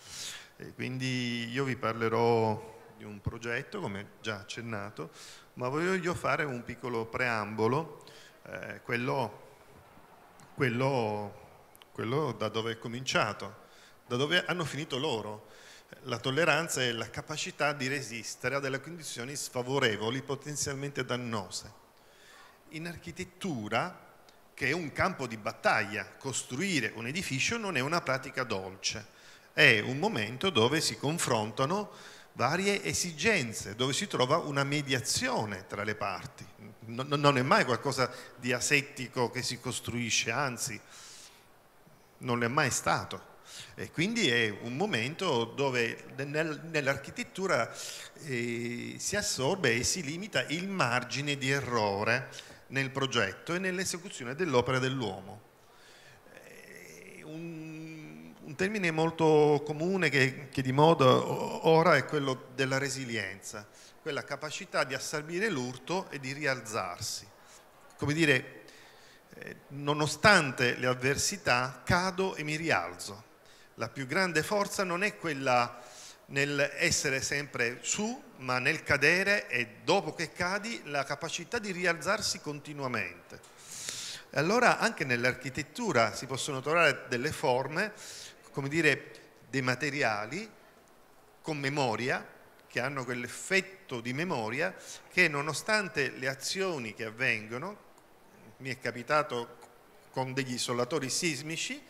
E quindi io vi parlerò di un progetto, come già accennato, ma voglio fare un piccolo preambolo, eh, quello, quello, quello da dove è cominciato, da dove hanno finito loro. La tolleranza è la capacità di resistere a delle condizioni sfavorevoli, potenzialmente dannose. In architettura che è un campo di battaglia, costruire un edificio non è una pratica dolce, è un momento dove si confrontano varie esigenze, dove si trova una mediazione tra le parti. No, non è mai qualcosa di asettico che si costruisce, anzi non l'è mai stato. E quindi è un momento dove nel, nell'architettura eh, si assorbe e si limita il margine di errore nel progetto e nell'esecuzione dell'opera dell'uomo. Eh, un, un, termine molto comune che, che di moda ora è quello della resilienza, quella capacità di assorbire l'urto e di rialzarsi. Come dire, eh, nonostante le avversità, cado e mi rialzo. La più grande forza non è quella nel essere sempre su, ma nel cadere e dopo che cadi la capacità di rialzarsi continuamente. Allora anche nell'architettura si possono trovare delle forme, come dire, dei materiali con memoria, che hanno quell'effetto di memoria, che nonostante le azioni che avvengono, mi è capitato con degli isolatori sismici,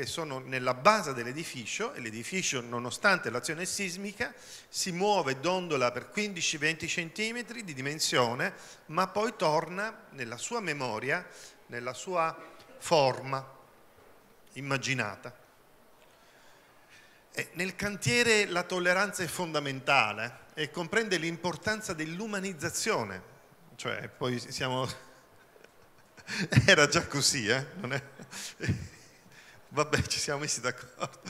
che sono nella base dell'edificio e l'edificio nonostante l'azione sismica si muove, dondola per 15-20 cm di dimensione ma poi torna nella sua memoria, nella sua forma immaginata. E nel cantiere la tolleranza è fondamentale e comprende l'importanza dell'umanizzazione, cioè poi siamo... era già così, eh? non è vabbè ci siamo messi d'accordo,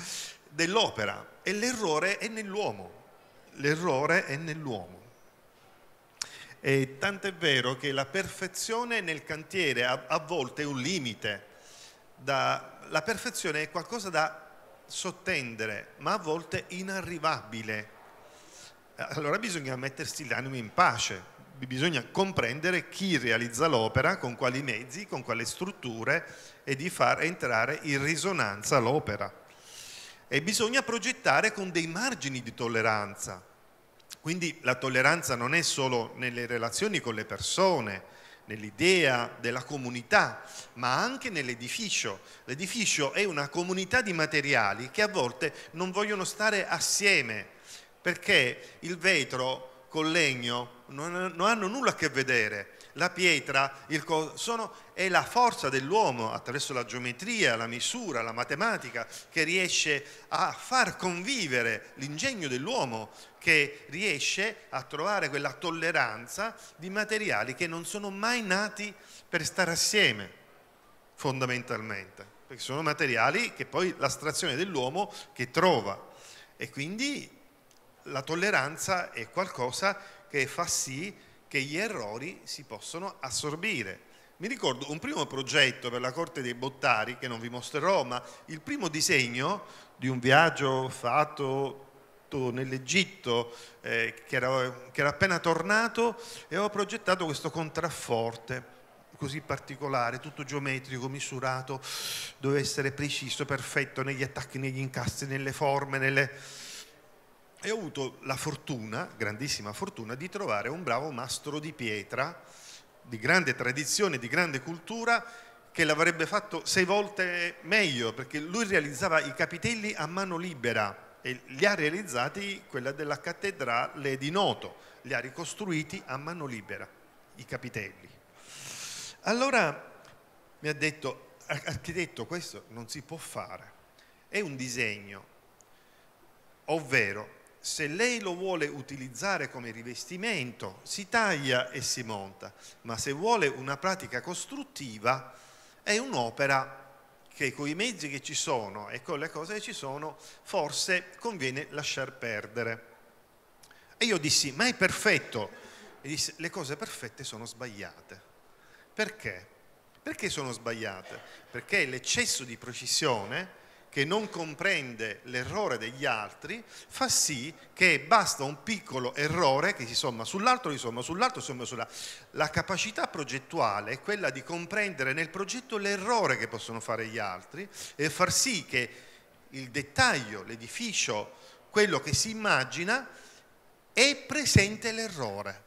dell'opera e l'errore è nell'uomo, l'errore è nell'uomo. E tanto è vero che la perfezione nel cantiere a, a volte è un limite, da, la perfezione è qualcosa da sottendere, ma a volte inarrivabile. Allora bisogna mettersi l'animo in pace, bisogna comprendere chi realizza l'opera, con quali mezzi, con quali strutture e di far entrare in risonanza l'opera. E bisogna progettare con dei margini di tolleranza. Quindi la tolleranza non è solo nelle relazioni con le persone, nell'idea della comunità, ma anche nell'edificio. L'edificio è una comunità di materiali che a volte non vogliono stare assieme, perché il vetro col legno non, non hanno nulla a che vedere. La pietra sono, è la forza dell'uomo attraverso la geometria, la misura, la matematica che riesce a far convivere l'ingegno dell'uomo, che riesce a trovare quella tolleranza di materiali che non sono mai nati per stare assieme, fondamentalmente, perché sono materiali che poi l'astrazione dell'uomo che trova. E quindi la tolleranza è qualcosa che fa sì che gli errori si possono assorbire. Mi ricordo un primo progetto per la corte dei Bottari, che non vi mostrerò, ma il primo disegno di un viaggio fatto nell'Egitto, eh, che, era, che era appena tornato, e avevo progettato questo contrafforte così particolare, tutto geometrico, misurato, doveva essere preciso, perfetto negli attacchi, negli incastri, nelle forme, nelle e ho avuto la fortuna, grandissima fortuna, di trovare un bravo mastro di pietra di grande tradizione, di grande cultura, che l'avrebbe fatto sei volte meglio, perché lui realizzava i capitelli a mano libera e li ha realizzati quella della cattedrale di Noto, li ha ricostruiti a mano libera, i capitelli. Allora mi ha detto, architetto, questo non si può fare, è un disegno, ovvero se lei lo vuole utilizzare come rivestimento, si taglia e si monta, ma se vuole una pratica costruttiva, è un'opera che con i mezzi che ci sono e con le cose che ci sono, forse conviene lasciar perdere. E io dissi, ma è perfetto. E disse, le cose perfette sono sbagliate. Perché? Perché sono sbagliate? Perché l'eccesso di precisione che non comprende l'errore degli altri, fa sì che basta un piccolo errore che si somma sull'altro, si somma sull'altro, si somma sull'altro. La capacità progettuale è quella di comprendere nel progetto l'errore che possono fare gli altri e far sì che il dettaglio, l'edificio, quello che si immagina, è presente l'errore.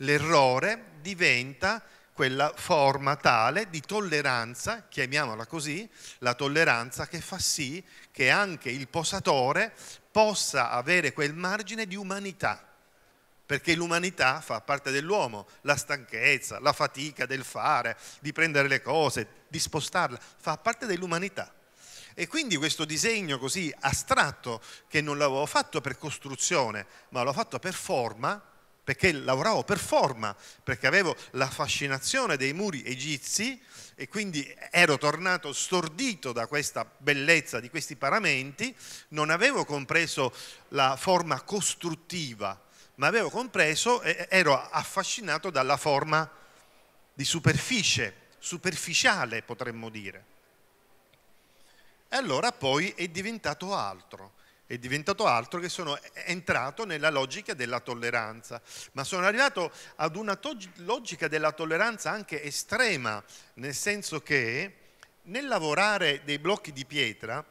L'errore diventa quella forma tale di tolleranza, chiamiamola così, la tolleranza che fa sì che anche il posatore possa avere quel margine di umanità, perché l'umanità fa parte dell'uomo, la stanchezza, la fatica del fare, di prendere le cose, di spostarle, fa parte dell'umanità. E quindi questo disegno così astratto, che non l'avevo fatto per costruzione, ma l'ho fatto per forma, perché lavoravo per forma, perché avevo la fascinazione dei muri egizi e quindi ero tornato stordito da questa bellezza di questi paramenti, non avevo compreso la forma costruttiva, ma avevo compreso e ero affascinato dalla forma di superficie, superficiale potremmo dire. E allora poi è diventato altro è diventato altro che sono entrato nella logica della tolleranza, ma sono arrivato ad una logica della tolleranza anche estrema, nel senso che nel lavorare dei blocchi di pietra,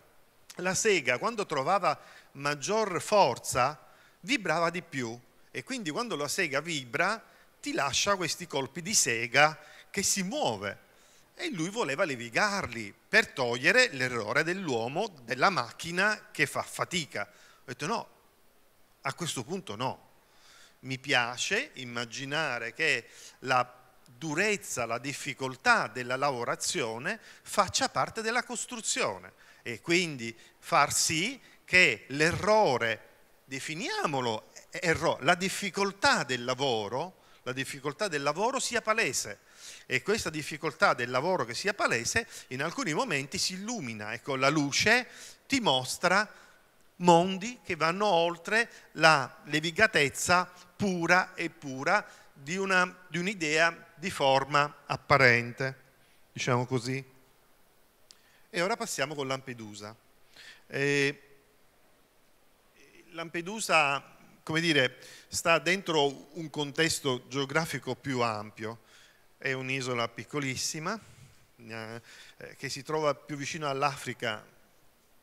la sega quando trovava maggior forza vibrava di più e quindi quando la sega vibra ti lascia questi colpi di sega che si muove e lui voleva levigarli per togliere l'errore dell'uomo, della macchina che fa fatica. Ho detto no, a questo punto no. Mi piace immaginare che la durezza, la difficoltà della lavorazione faccia parte della costruzione e quindi far sì che l'errore, definiamolo, erro, la difficoltà del lavoro, la difficoltà del lavoro sia palese e questa difficoltà del lavoro che sia palese, in alcuni momenti si illumina e con la luce ti mostra mondi che vanno oltre la levigatezza pura e pura di, una, di un'idea di forma apparente, diciamo così. E ora passiamo con Lampedusa. Eh, Lampedusa, come dire, sta dentro un contesto geografico più ampio è un'isola piccolissima eh, che si trova più vicino all'Africa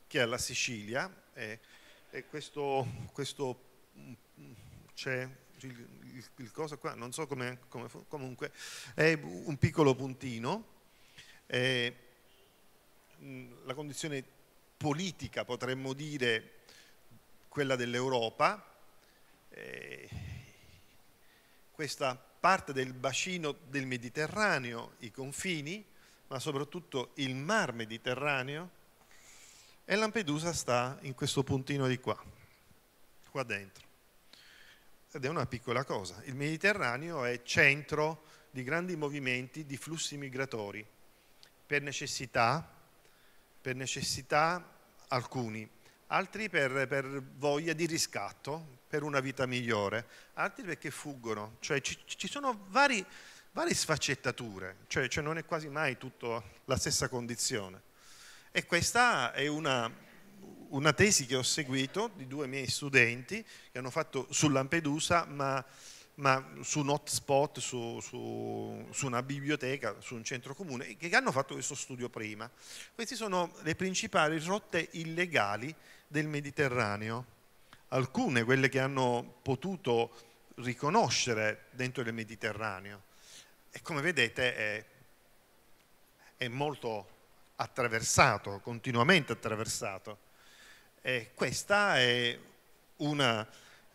che alla Sicilia e, e questo, questo mm, c'è il, il, il, cosa qua, non so come, come comunque, è un piccolo puntino, eh, la condizione politica potremmo dire quella dell'Europa, eh, questa parte del bacino del Mediterraneo, i confini, ma soprattutto il mar Mediterraneo, e Lampedusa sta in questo puntino di qua, qua dentro. Ed è una piccola cosa. Il Mediterraneo è centro di grandi movimenti di flussi migratori, per necessità, per necessità alcuni, altri per, per voglia di riscatto, per una vita migliore, altri perché fuggono. Cioè ci, ci sono vari, varie sfaccettature, cioè, cioè, non è quasi mai tutto la stessa condizione. E questa è una, una tesi che ho seguito di due miei studenti che hanno fatto su Lampedusa, ma ma su un hotspot, su, su, su, una biblioteca, su un centro comune, che hanno fatto questo studio prima. Queste sono le principali rotte illegali del Mediterraneo alcune, quelle che hanno potuto riconoscere dentro il Mediterraneo. E come vedete è, è molto attraversato, continuamente attraversato. E questa è una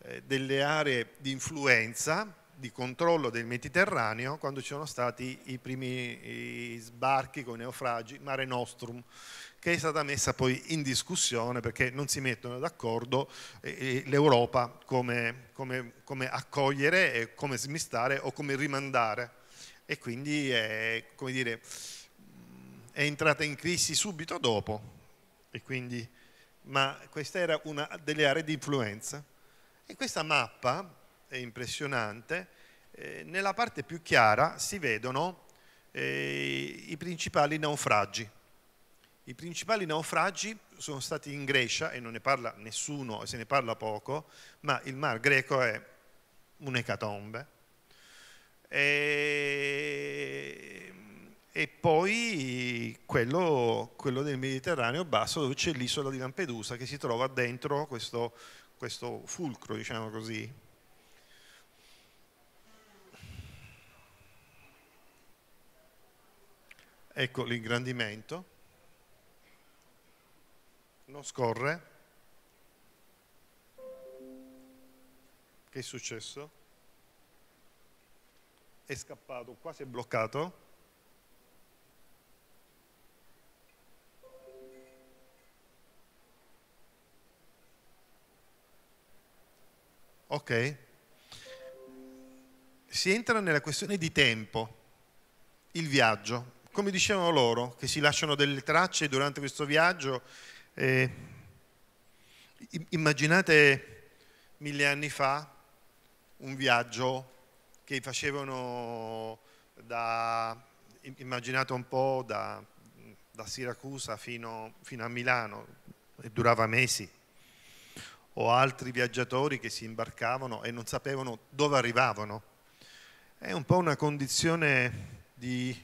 eh, delle aree di influenza, di controllo del Mediterraneo, quando ci sono stati i primi sbarchi con i naufragi, Mare Nostrum, che è stata messa poi in discussione perché non si mettono d'accordo eh, eh, l'Europa come, come, come, accogliere e come smistare o come rimandare e quindi è, dire, è entrata in crisi subito dopo quindi, ma questa era una delle aree di influenza e questa mappa è impressionante eh, nella parte più chiara si vedono eh, i principali naufragi i principali naufragi sono stati in Grecia e non ne parla nessuno e se ne parla poco, ma il mar greco è un'ecatombe. E, e poi quello, quello, del Mediterraneo basso dove c'è l'isola di Lampedusa che si trova dentro questo, questo fulcro, diciamo così, ecco l'ingrandimento non scorre. Che è successo? È scappato, quasi è bloccato. Ok? Si entra nella questione di tempo, il viaggio. Come dicevano loro, che si lasciano delle tracce durante questo viaggio eh, immaginate mille anni fa un viaggio che facevano da, immaginate un po' da, da Siracusa fino, fino a Milano, e durava mesi, o altri viaggiatori che si imbarcavano e non sapevano dove arrivavano. È un po' una condizione di,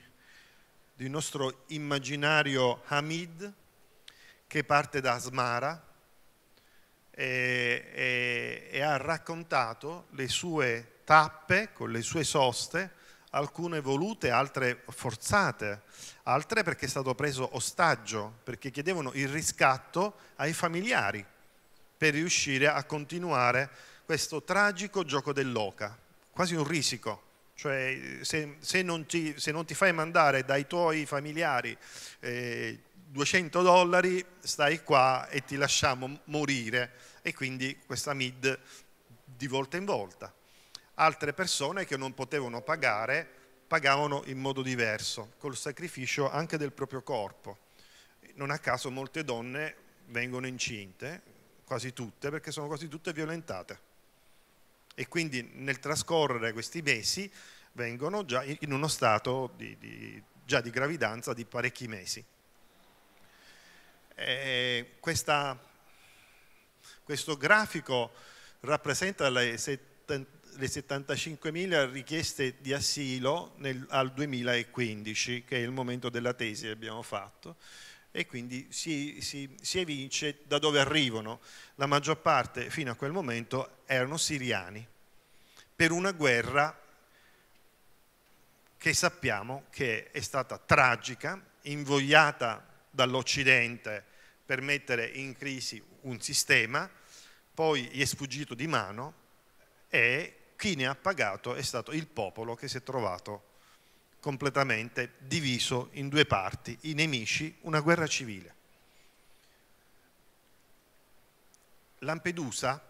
di nostro immaginario Hamid, che parte da Asmara e, e, e ha raccontato le sue tappe con le sue soste, alcune volute, altre forzate, altre perché è stato preso ostaggio, perché chiedevano il riscatto ai familiari per riuscire a continuare questo tragico gioco dell'oca, quasi un risico, cioè se, se, non, ti, se non, ti, fai mandare dai tuoi familiari eh, 200 dollari, stai qua e ti lasciamo morire. E quindi questa mid di volta in volta. Altre persone che non potevano pagare pagavano in modo diverso, col sacrificio anche del proprio corpo. Non a caso molte donne vengono incinte, quasi tutte, perché sono quasi tutte violentate. E quindi nel trascorrere questi mesi vengono già in uno stato di, di, già di gravidanza di parecchi mesi. Eh, questa, questo grafico rappresenta le, le 75.000 richieste di asilo nel, al 2015, che è il momento della tesi che abbiamo fatto, e quindi si, si, si evince da dove arrivano. La maggior parte fino a quel momento erano siriani, per una guerra che sappiamo che è stata tragica, invogliata dall'Occidente per mettere in crisi un sistema, poi gli è sfuggito di mano e chi ne ha pagato è stato il popolo che si è trovato completamente diviso in due parti, i nemici, una guerra civile. Lampedusa,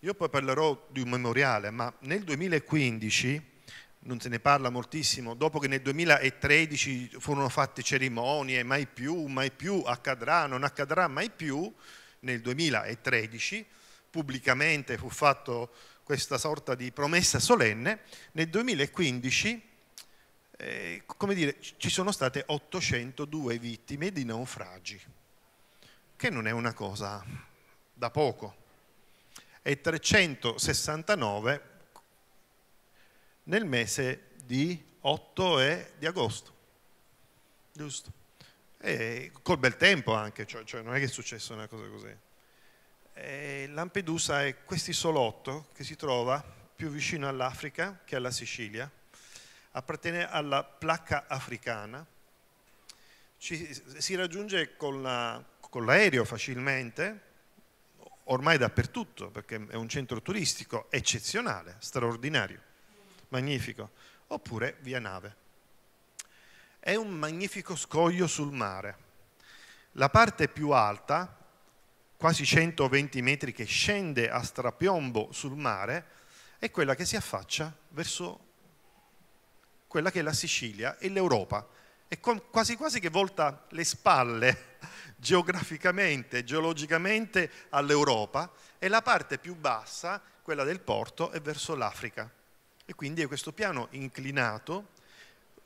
io poi parlerò di un memoriale, ma nel 2015 non se ne parla moltissimo, dopo che nel 2013 furono fatte cerimonie, mai più, mai più, accadrà, non accadrà mai più, nel 2013 pubblicamente fu fatta questa sorta di promessa solenne, nel 2015 eh, come dire, ci sono state 802 vittime di naufragi, che non è una cosa da poco, e 369 nel mese di 8 e di agosto, giusto? E col bel tempo anche, cioè, cioè non è che è successa una cosa così. E Lampedusa è quest'isolotto che si trova più vicino all'Africa che alla Sicilia, appartiene alla placca africana, Ci, si raggiunge con, l'aereo facilmente, ormai dappertutto perché è un centro turistico eccezionale, straordinario magnifico, oppure via nave. È un magnifico scoglio sul mare. La parte più alta, quasi 120 metri, che scende a strapiombo sul mare, è quella che si affaccia verso quella che è la Sicilia e l'Europa. È quasi quasi che volta le spalle geograficamente, geologicamente all'Europa e la parte più bassa, quella del porto, è verso l'Africa. E quindi è questo piano inclinato,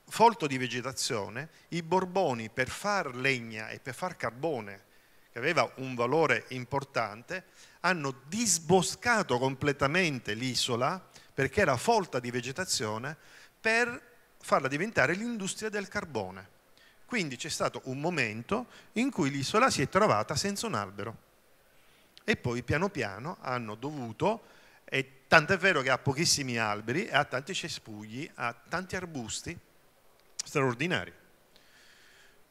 folto di vegetazione, i Borboni per far legna e per far carbone, che aveva un valore importante, hanno disboscato completamente l'isola perché era folta di vegetazione per farla diventare l'industria del carbone. Quindi c'è stato un momento in cui l'isola si è trovata senza un albero e poi piano piano hanno dovuto e Tanto è vero che ha pochissimi alberi, ha tanti cespugli, ha tanti arbusti straordinari.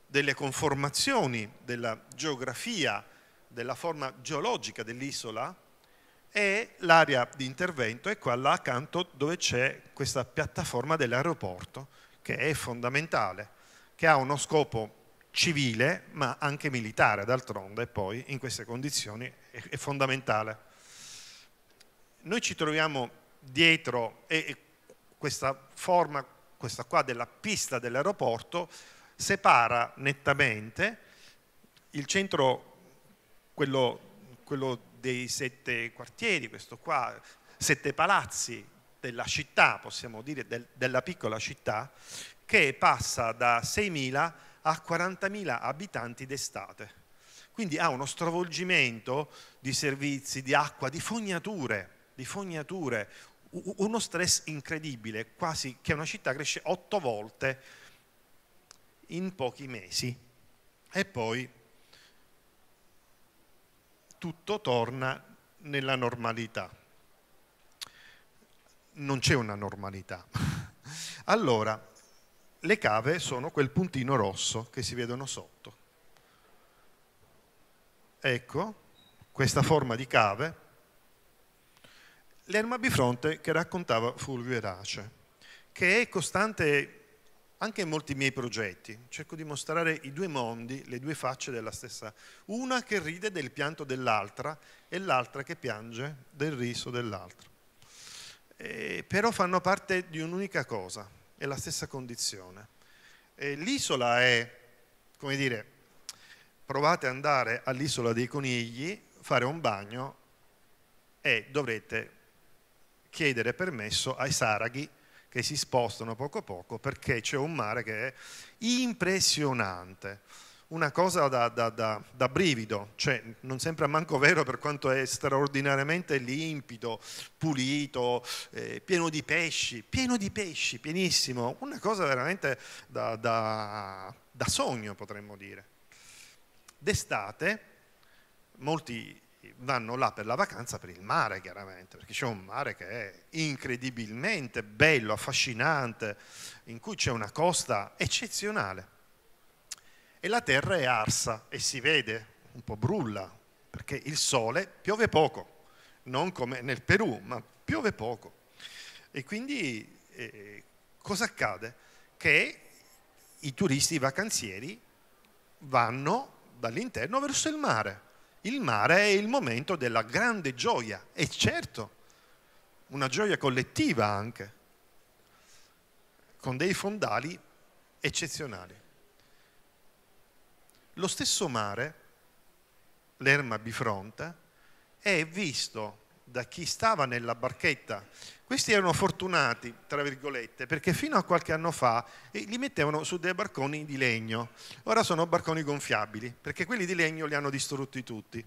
Delle conformazioni della geografia, della forma geologica dell'isola e l'area di intervento è quella accanto dove c'è questa piattaforma dell'aeroporto che è fondamentale, che ha uno scopo civile ma anche militare, d'altronde poi in queste condizioni è fondamentale noi ci troviamo dietro e, e questa forma, questa qua della pista dell'aeroporto, separa nettamente il centro, quello, quello dei sette quartieri, questo qua, sette palazzi della città, possiamo dire del, della piccola città, che passa da 6.000 a 40.000 abitanti d'estate. Quindi ha uno stravolgimento di servizi, di acqua, di fognature di fognature, uno stress incredibile, quasi che una città cresce otto volte in pochi mesi. E poi tutto torna nella normalità. Non c'è una normalità. Allora, le cave sono quel puntino rosso che si vedono sotto. Ecco, questa forma di cave l'erma bifronte che raccontava Fulvio Erace, che è costante anche in molti miei progetti. Cerco di mostrare i due mondi, le due facce della stessa, una che ride del pianto dell'altra e l'altra che piange del riso dell'altra. Eh, però fanno parte di un'unica cosa, è la stessa condizione. l'isola è, come dire, provate ad andare all'isola dei conigli, fare un bagno e dovrete chiedere permesso ai saraghi che si spostano poco a poco perché c'è un mare che è impressionante. Una cosa da, da, da, da brivido, cioè non sembra manco vero per quanto è straordinariamente limpido, pulito, eh, pieno di pesci, pieno di pesci, pienissimo, una cosa veramente da sogno potremmo dire. D'estate molti vanno là per la vacanza per il mare chiaramente, perché c'è un mare che è incredibilmente bello, affascinante, in cui c'è una costa eccezionale. E la terra è arsa e si vede, un po' brulla, perché il sole piove poco, non come nel Perù, ma piove poco. E quindi eh, cosa accade? Che i turisti, i vacanzieri vanno dall'interno verso il mare il mare è il momento della grande gioia, e certo, una gioia collettiva anche, con dei fondali eccezionali. Lo stesso mare, l'erma bifronta, è visto da chi stava nella barchetta questi erano fortunati, tra virgolette, perché fino a qualche anno fa eh, li mettevano su dei barconi di legno. Ora sono barconi gonfiabili, perché quelli di legno li hanno distrutti tutti.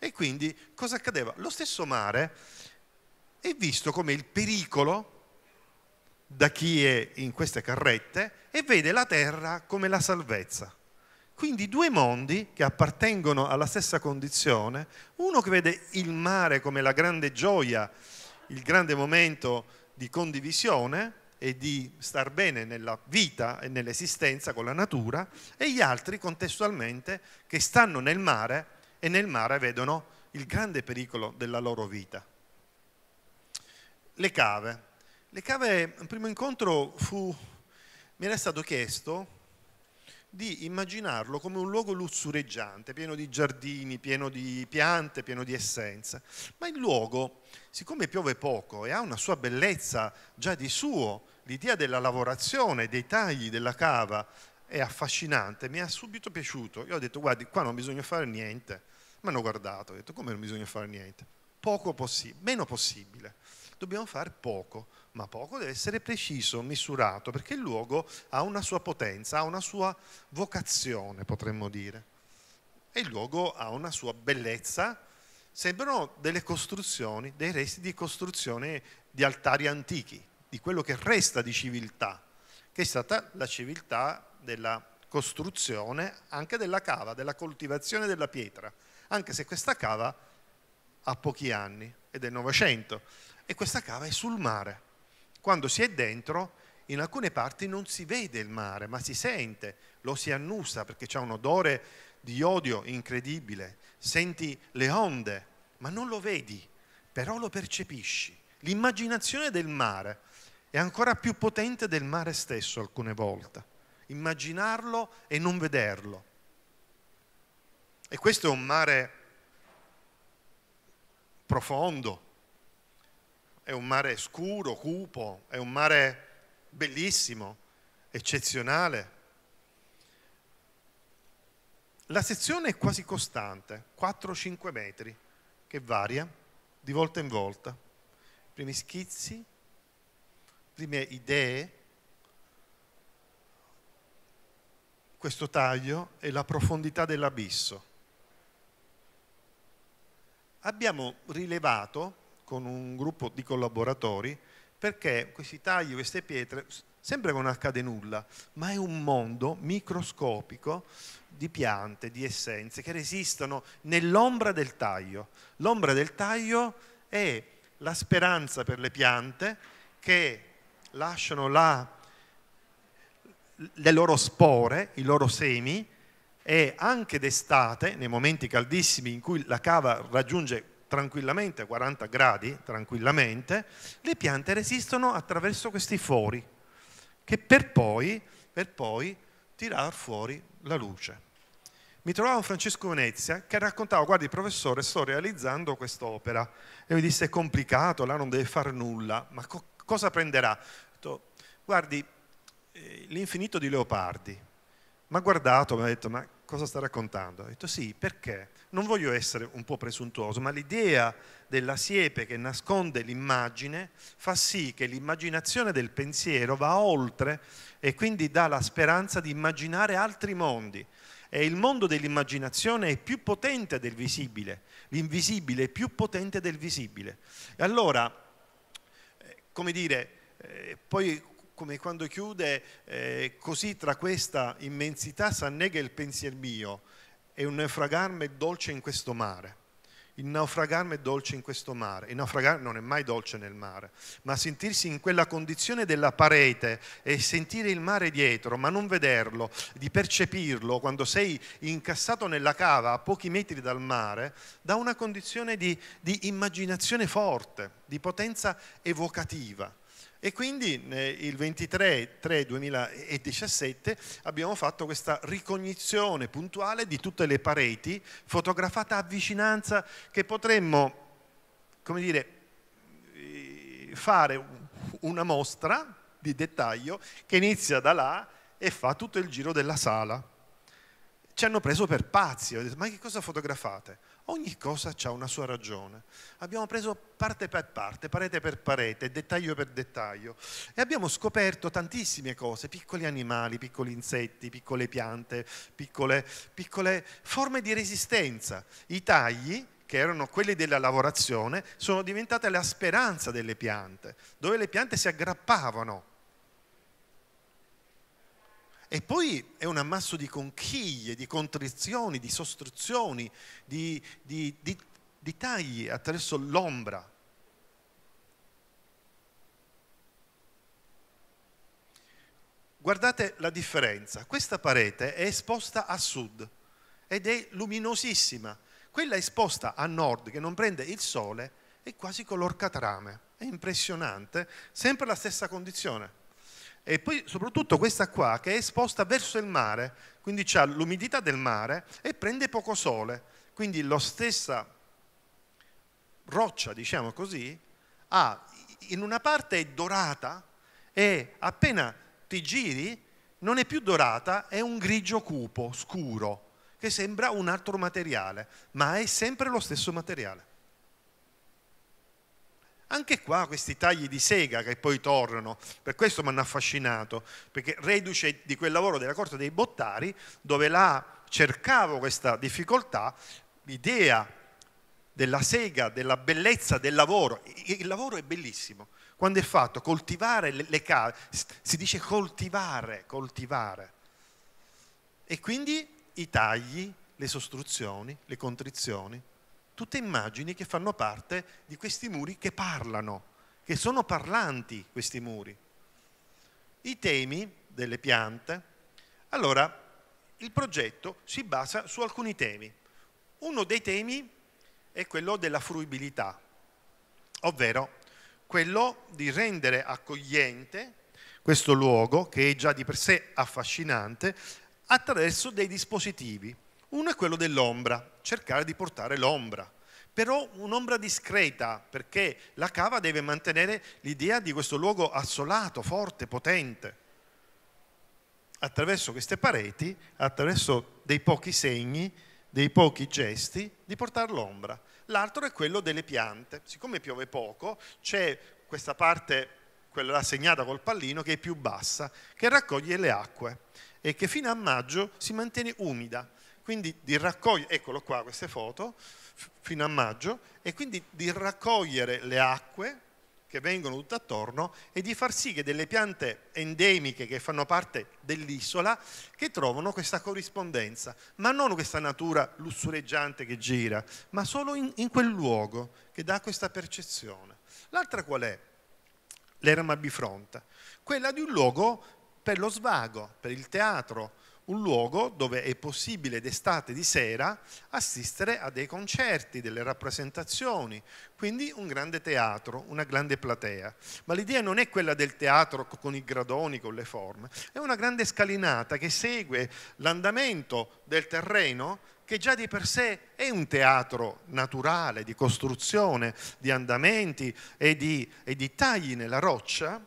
E quindi cosa accadeva? Lo stesso mare è visto come il pericolo da chi è in queste carrette e vede la terra come la salvezza. Quindi due mondi che appartengono alla stessa condizione, uno che vede il mare come la grande gioia il grande momento di condivisione e di star bene nella vita e nell'esistenza con la natura e gli altri contestualmente che stanno nel mare e nel mare vedono il grande pericolo della loro vita. Le cave. Le cave, il primo incontro fu, mi era stato chiesto di immaginarlo come un luogo lussureggiante, pieno di giardini, pieno di piante, pieno di essenze. Ma il luogo, siccome piove poco e ha una sua bellezza già di suo, l'idea della lavorazione, dei tagli della cava è affascinante, mi è subito piaciuto. Io ho detto, guardi, qua non bisogna fare niente. Mi hanno guardato, ho detto, come non bisogna fare niente? Poco possibile, meno possibile. Dobbiamo fare poco ma poco deve essere preciso, misurato, perché il luogo ha una sua potenza, ha una sua vocazione, potremmo dire. E il luogo ha una sua bellezza, sembrano delle costruzioni, dei resti di costruzione di altari antichi, di quello che resta di civiltà, che è stata la civiltà della costruzione anche della cava, della coltivazione della pietra, anche se questa cava ha pochi anni, è del Novecento, e questa cava è sul mare. Quando si è dentro, in alcune parti non si vede il mare, ma si sente, lo si annusa perché c'è un odore di iodio incredibile, senti le onde, ma non lo vedi, però lo percepisci. L'immaginazione del mare è ancora più potente del mare stesso alcune volte. Immaginarlo e non vederlo. E questo è un mare profondo, è un mare scuro, cupo, è un mare bellissimo, eccezionale. La sezione è quasi costante, 4-5 metri, che varia di volta in volta. Primi schizzi, prime idee, questo taglio e la profondità dell'abisso. Abbiamo rilevato con un gruppo di collaboratori perché questi tagli, queste pietre, sembra che non accade nulla, ma è un mondo microscopico di piante, di essenze che resistono nell'ombra del taglio. L'ombra del taglio è la speranza per le piante che lasciano la, le loro spore, i loro semi e anche d'estate, nei momenti caldissimi in cui la cava raggiunge tranquillamente, a 40 gradi, tranquillamente, le piante resistono attraverso questi fori, che per poi, per poi tirar fuori la luce. Mi trovavo Francesco Venezia che raccontava, guardi professore, sto realizzando quest'opera. E mi disse, è complicato, là non deve fare nulla, ma co cosa prenderà? Detto, guardi, eh, l'infinito di Leopardi. Ma guardato, mi ha detto, ma cosa sta raccontando? Ho detto, sì, perché? Non voglio essere un po' presuntuoso, ma l'idea della siepe che nasconde l'immagine fa sì che l'immaginazione del pensiero va oltre e quindi dà la speranza di immaginare altri mondi. E il mondo dell'immaginazione è più potente del visibile, l'invisibile è più potente del visibile. E allora, eh, come dire, eh, poi come quando chiude, eh, così tra questa immensità s'annega il pensier mio, è un naufragarme dolce in questo mare. Il naufragarme è dolce in questo mare. Il naufragarme non è mai dolce nel mare, ma sentirsi in quella condizione della parete e sentire il mare dietro, ma non vederlo, di percepirlo quando sei incassato nella cava a pochi metri dal mare, dà una condizione di, di immaginazione forte, di potenza evocativa. E quindi eh, il 23-3-2017 abbiamo fatto questa ricognizione puntuale di tutte le pareti fotografata a vicinanza che potremmo, come dire, eh, fare una mostra di dettaglio che inizia da là e fa tutto il giro della sala. Ci hanno preso per pazzi, ho detto ma che cosa fotografate? Ogni cosa ha una sua ragione. Abbiamo preso parte per parte, parete per parete, dettaglio per dettaglio e abbiamo scoperto tantissime cose, piccoli animali, piccoli insetti, piccole piante, piccole, piccole forme di resistenza. I tagli che erano quelli della lavorazione, sono diventate la speranza delle piante, dove le piante si aggrappavano e poi è un ammasso di conchiglie, di contrizioni, di sostruzioni, di, di, di, di tagli attraverso l'ombra. Guardate la differenza. Questa parete è esposta a sud ed è luminosissima. Quella esposta a nord, che non prende il sole, è quasi color catrame. È impressionante, sempre la stessa condizione. E poi soprattutto questa qua che è esposta verso il mare, quindi ha l'umidità del mare e prende poco sole. Quindi la stessa roccia, diciamo così, ha, in una parte è dorata e appena ti giri non è più dorata, è un grigio cupo, scuro, che sembra un altro materiale, ma è sempre lo stesso materiale. Anche qua questi tagli di sega che poi tornano, per questo mi hanno affascinato, perché reduce di quel lavoro della corte dei Bottari, dove là cercavo questa difficoltà, l'idea della sega, della bellezza del lavoro. Il lavoro è bellissimo. Quando è fatto, coltivare le case, si dice coltivare, coltivare. E quindi i tagli, le sostruzioni, le contrizioni, tutte immagini che fanno parte di questi muri che parlano, che sono parlanti questi muri. I temi delle piante, allora il progetto si basa su alcuni temi. Uno dei temi è quello della fruibilità, ovvero quello di rendere accogliente questo luogo che è già di per sé affascinante attraverso dei dispositivi uno è quello dell'ombra, cercare di portare l'ombra, però un'ombra discreta, perché la cava deve mantenere l'idea di questo luogo assolato, forte, potente. Attraverso queste pareti, attraverso dei pochi segni, dei pochi gesti, di portare l'ombra. L'altro è quello delle piante. Siccome piove poco, c'è questa parte, quella segnata col pallino, che è più bassa, che raccoglie le acque e che fino a maggio si mantiene umida quindi di raccogliere, eccolo qua queste foto, fino a maggio, e quindi di raccogliere le acque che vengono tutto attorno e di far sì che delle piante endemiche che fanno parte dell'isola che trovano questa corrispondenza, ma non questa natura lussureggiante che gira, ma solo in, in quel luogo che dà questa percezione. L'altra qual è? L'erma bifronta, quella di un luogo per lo svago, per il teatro, un luogo dove è possibile d'estate di sera assistere a dei concerti, delle rappresentazioni, quindi un grande teatro, una grande platea. Ma l'idea non è quella del teatro con i gradoni, con le forme, è una grande scalinata che segue l'andamento del terreno che già di per sé è un teatro naturale di costruzione, di andamenti e di, e di tagli nella roccia,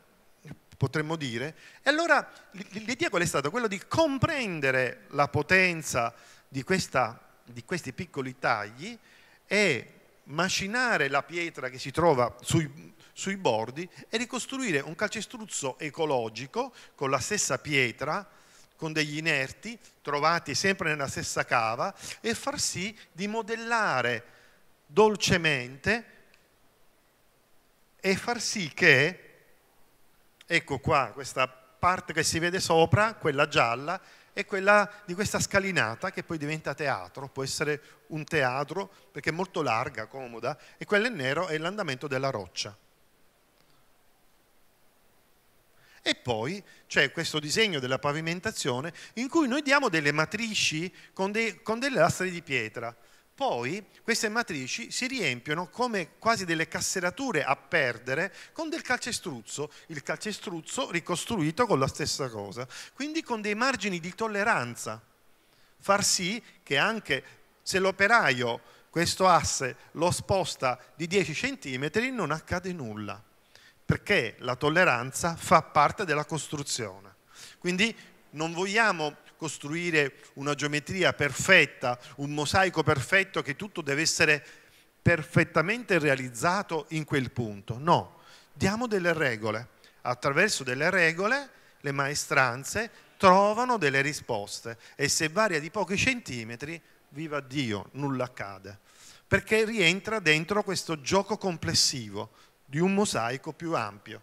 potremmo dire. E allora l'idea qual è stata? Quello di comprendere la potenza di, questa, di questi piccoli tagli e macinare la pietra che si trova sui, sui bordi e ricostruire un calcestruzzo ecologico con la stessa pietra, con degli inerti trovati sempre nella stessa cava e far sì di modellare dolcemente e far sì che Ecco qua questa parte che si vede sopra, quella gialla, è quella di questa scalinata che poi diventa teatro, può essere un teatro perché è molto larga, comoda, e quella in nero è l'andamento della roccia. E poi c'è questo disegno della pavimentazione in cui noi diamo delle matrici con, dei, con delle lastre di pietra poi queste matrici si riempiono come quasi delle casserature a perdere con del calcestruzzo, il calcestruzzo ricostruito con la stessa cosa, quindi con dei margini di tolleranza, far sì che anche se l'operaio questo asse lo sposta di 10 cm non accade nulla, perché la tolleranza fa parte della costruzione. Quindi non vogliamo costruire una geometria perfetta, un mosaico perfetto che tutto deve essere perfettamente realizzato in quel punto. No, diamo delle regole. Attraverso delle regole le maestranze trovano delle risposte e se varia di pochi centimetri, viva Dio, nulla accade. Perché rientra dentro questo gioco complessivo di un mosaico più ampio.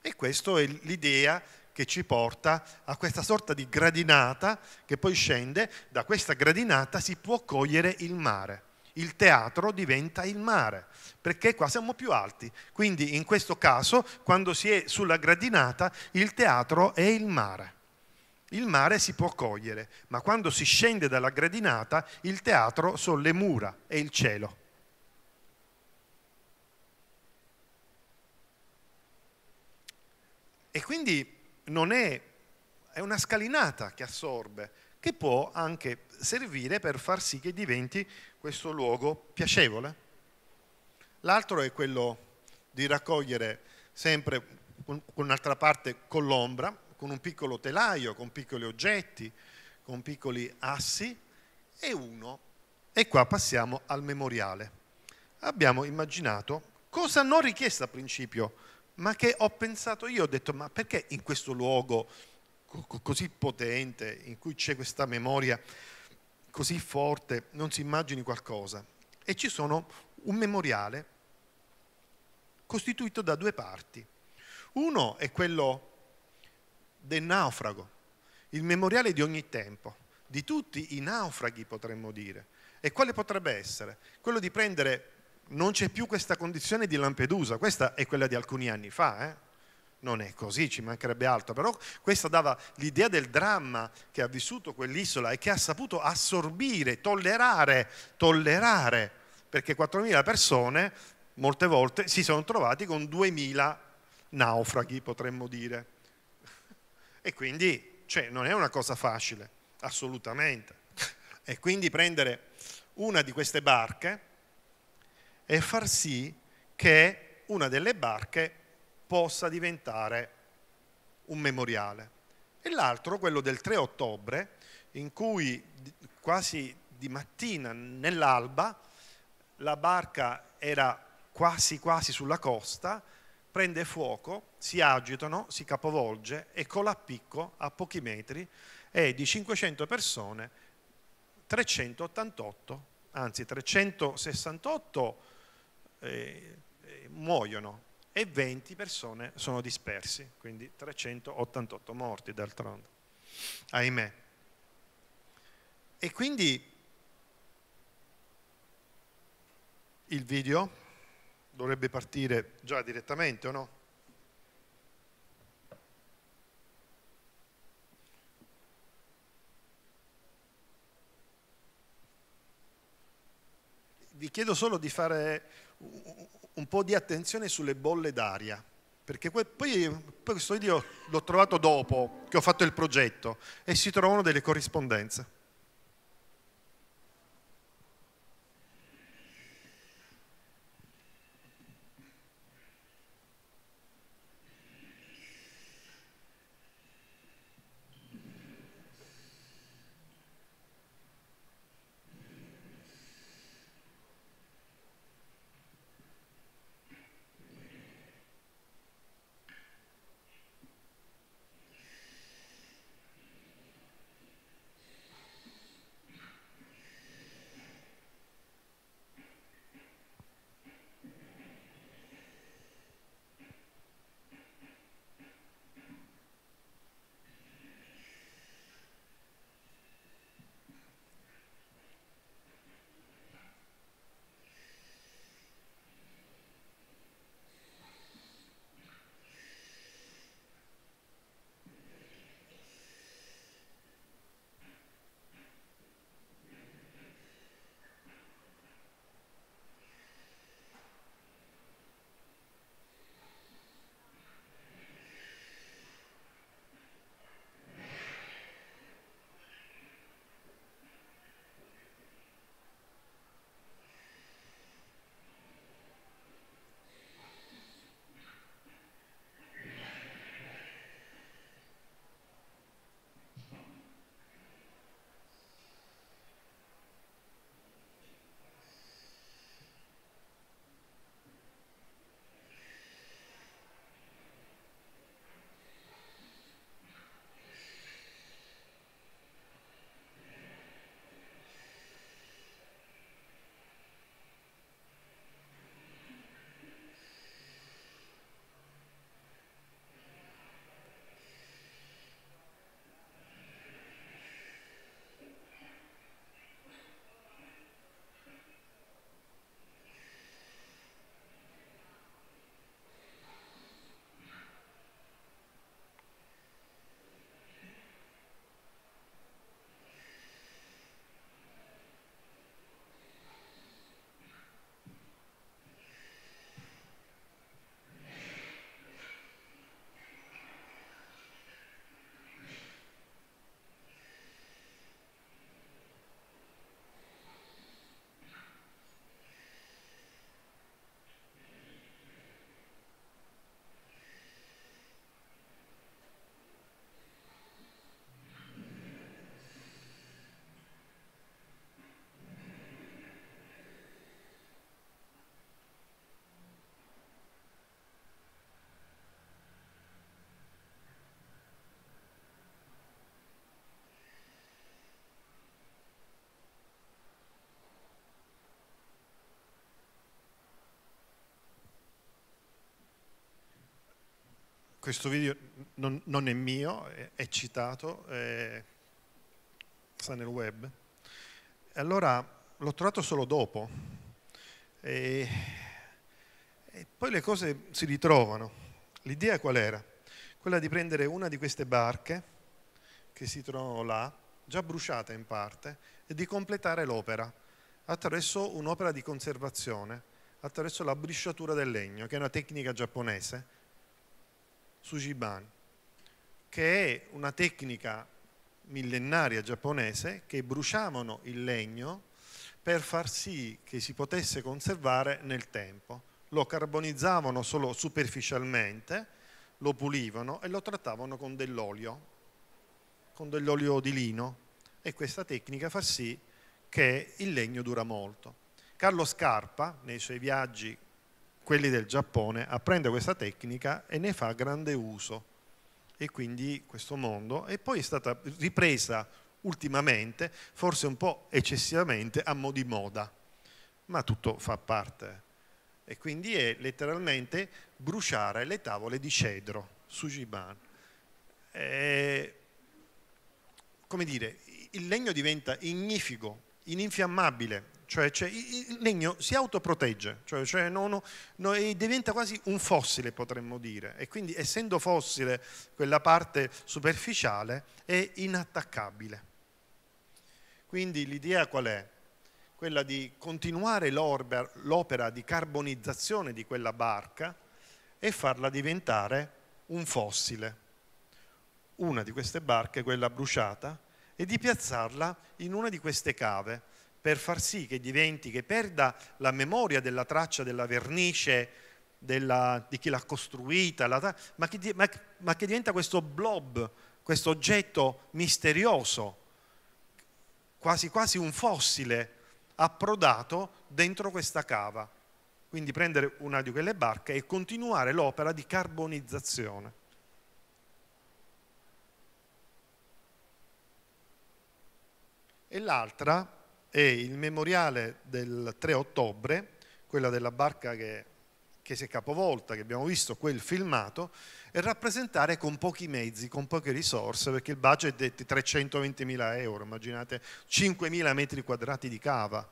E questa è l'idea che ci porta a questa sorta di gradinata che poi scende, da questa gradinata si può cogliere il mare. Il teatro diventa il mare, perché qua siamo più alti. Quindi in questo caso, quando si è sulla gradinata, il teatro è il mare. Il mare si può cogliere, ma quando si scende dalla gradinata, il teatro sono le mura e il cielo. E quindi non è, è una scalinata che assorbe, che può anche servire per far sì che diventi questo luogo piacevole. L'altro è quello di raccogliere sempre con un'altra parte con l'ombra, con un piccolo telaio, con piccoli oggetti, con piccoli assi e uno. E qua passiamo al memoriale. Abbiamo immaginato cosa non richiesta a principio ma che ho pensato io, ho detto ma perché in questo luogo così potente, in cui c'è questa memoria così forte, non si immagini qualcosa? E ci sono un memoriale costituito da due parti. Uno è quello del naufrago, il memoriale di ogni tempo, di tutti i naufraghi potremmo dire. E quale potrebbe essere? Quello di prendere non c'è più questa condizione di Lampedusa, questa è quella di alcuni anni fa, eh? non è così, ci mancherebbe altro, però questa dava l'idea del dramma che ha vissuto quell'isola e che ha saputo assorbire, tollerare, tollerare, perché 4.000 persone molte volte si sono trovati con 2.000 naufraghi, potremmo dire. E quindi cioè, non è una cosa facile, assolutamente. E quindi prendere una di queste barche, e far sì che una delle barche possa diventare un memoriale. E l'altro, quello del 3 ottobre, in cui quasi di mattina, nell'alba, la barca era quasi quasi sulla costa, prende fuoco, si agitano, si capovolge e cola a picco a pochi metri e di 500 persone 388, anzi 368 persone eh, eh, muoiono e 20 persone sono dispersi, quindi 388 morti d'altronde, ahimè. E quindi il video dovrebbe partire già direttamente o no? Vi chiedo solo di fare un po' di attenzione sulle bolle d'aria, perché poi, poi questo video l'ho trovato dopo che ho fatto il progetto e si trovano delle corrispondenze. questo video non, non, è mio, è, è citato, è, sta nel web. E allora l'ho trovato solo dopo. E, e poi le cose si ritrovano. L'idea qual era? Quella di prendere una di queste barche che si trovano là, già bruciata in parte, e di completare l'opera attraverso un'opera di conservazione, attraverso la brisciatura del legno, che è una tecnica giapponese Sujiban, che è una tecnica millenaria giapponese che bruciavano il legno per far sì che si potesse conservare nel tempo. Lo carbonizzavano solo superficialmente, lo pulivano e lo trattavano con dell'olio, con dell'olio di lino. E questa tecnica fa sì che il legno dura molto. Carlo Scarpa, nei suoi viaggi quelli del Giappone, apprende questa tecnica e ne fa grande uso. E quindi questo mondo, e poi è stata ripresa ultimamente, forse un po' eccessivamente, a mo' di moda, ma tutto fa parte. E quindi è letteralmente bruciare le tavole di cedro, Sujiban. E, come dire, il legno diventa ignifico, ininfiammabile, cioè, cioè, il legno si autoprotegge, cioè, cioè no, no, no, diventa quasi un fossile potremmo dire e quindi essendo fossile quella parte superficiale è inattaccabile. Quindi l'idea qual è? Quella di continuare l'opera di carbonizzazione di quella barca e farla diventare un fossile. Una di queste barche, quella bruciata, e di piazzarla in una di queste cave per far sì che diventi, che perda la memoria della traccia, della vernice, della, di chi l'ha costruita, la, ma, che, ma, ma che diventa questo blob, questo oggetto misterioso, quasi quasi un fossile approdato dentro questa cava. Quindi prendere una di quelle barche e continuare l'opera di carbonizzazione. E l'altra e il memoriale del 3 ottobre, quella della barca che, che si è capovolta, che abbiamo visto quel filmato, e rappresentare con pochi mezzi, con poche risorse, perché il budget è di 320.000 euro, immaginate 5.000 metri quadrati di cava,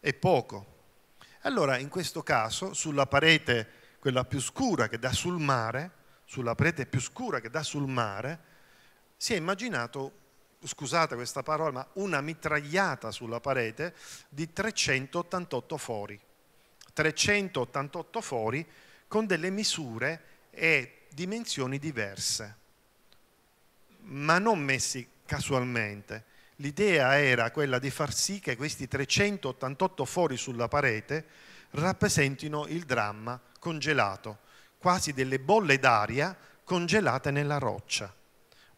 è poco. Allora in questo caso sulla parete, quella più scura che dà sul mare, sulla parete più scura che dà sul mare, si è immaginato scusate questa parola, ma una mitragliata sulla parete di 388 fori. 388 fori con delle misure e dimensioni diverse, ma non messi casualmente. L'idea era quella di far sì che questi 388 fori sulla parete rappresentino il dramma congelato, quasi delle bolle d'aria congelate nella roccia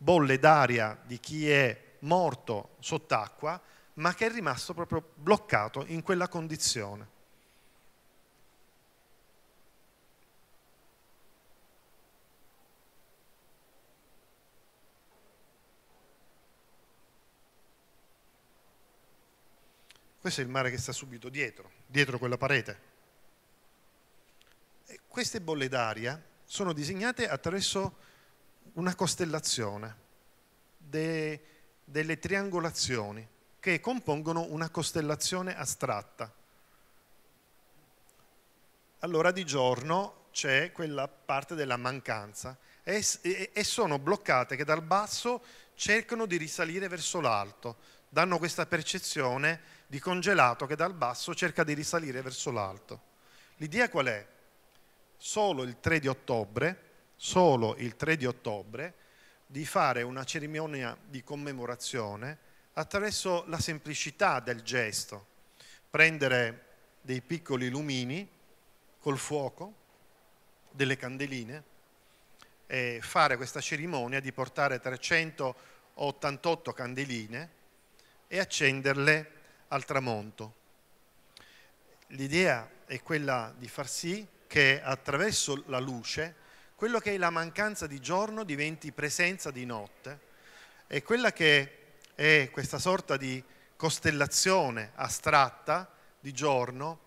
bolle d'aria di chi è morto sott'acqua, ma che è rimasto proprio bloccato in quella condizione. Questo è il mare che sta subito dietro, dietro quella parete. E queste bolle d'aria sono disegnate attraverso una costellazione, de, delle triangolazioni che compongono una costellazione astratta. Allora di giorno c'è quella parte della mancanza e, e, e sono bloccate che dal basso cercano di risalire verso l'alto, danno questa percezione di congelato che dal basso cerca di risalire verso l'alto. L'idea qual è? Solo il 3 di ottobre solo il 3 di ottobre di fare una cerimonia di commemorazione attraverso la semplicità del gesto, prendere dei piccoli lumini col fuoco, delle candeline e fare questa cerimonia di portare 388 candeline e accenderle al tramonto. L'idea è quella di far sì che attraverso la luce quello che è la mancanza di giorno diventi presenza di notte e quella che è questa sorta di costellazione astratta di giorno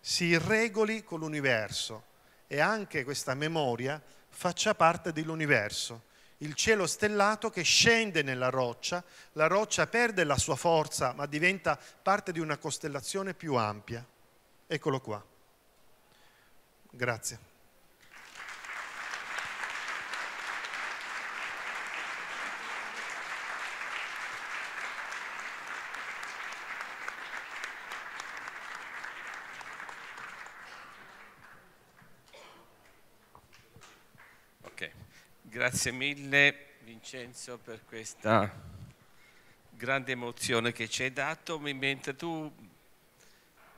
si regoli con l'universo e anche questa memoria faccia parte dell'universo. Il cielo stellato che scende nella roccia, la roccia perde la sua forza ma diventa parte di una costellazione più ampia. Eccolo qua. Grazie. Grazie mille Vincenzo per questa grande emozione che ci hai dato. Mentre tu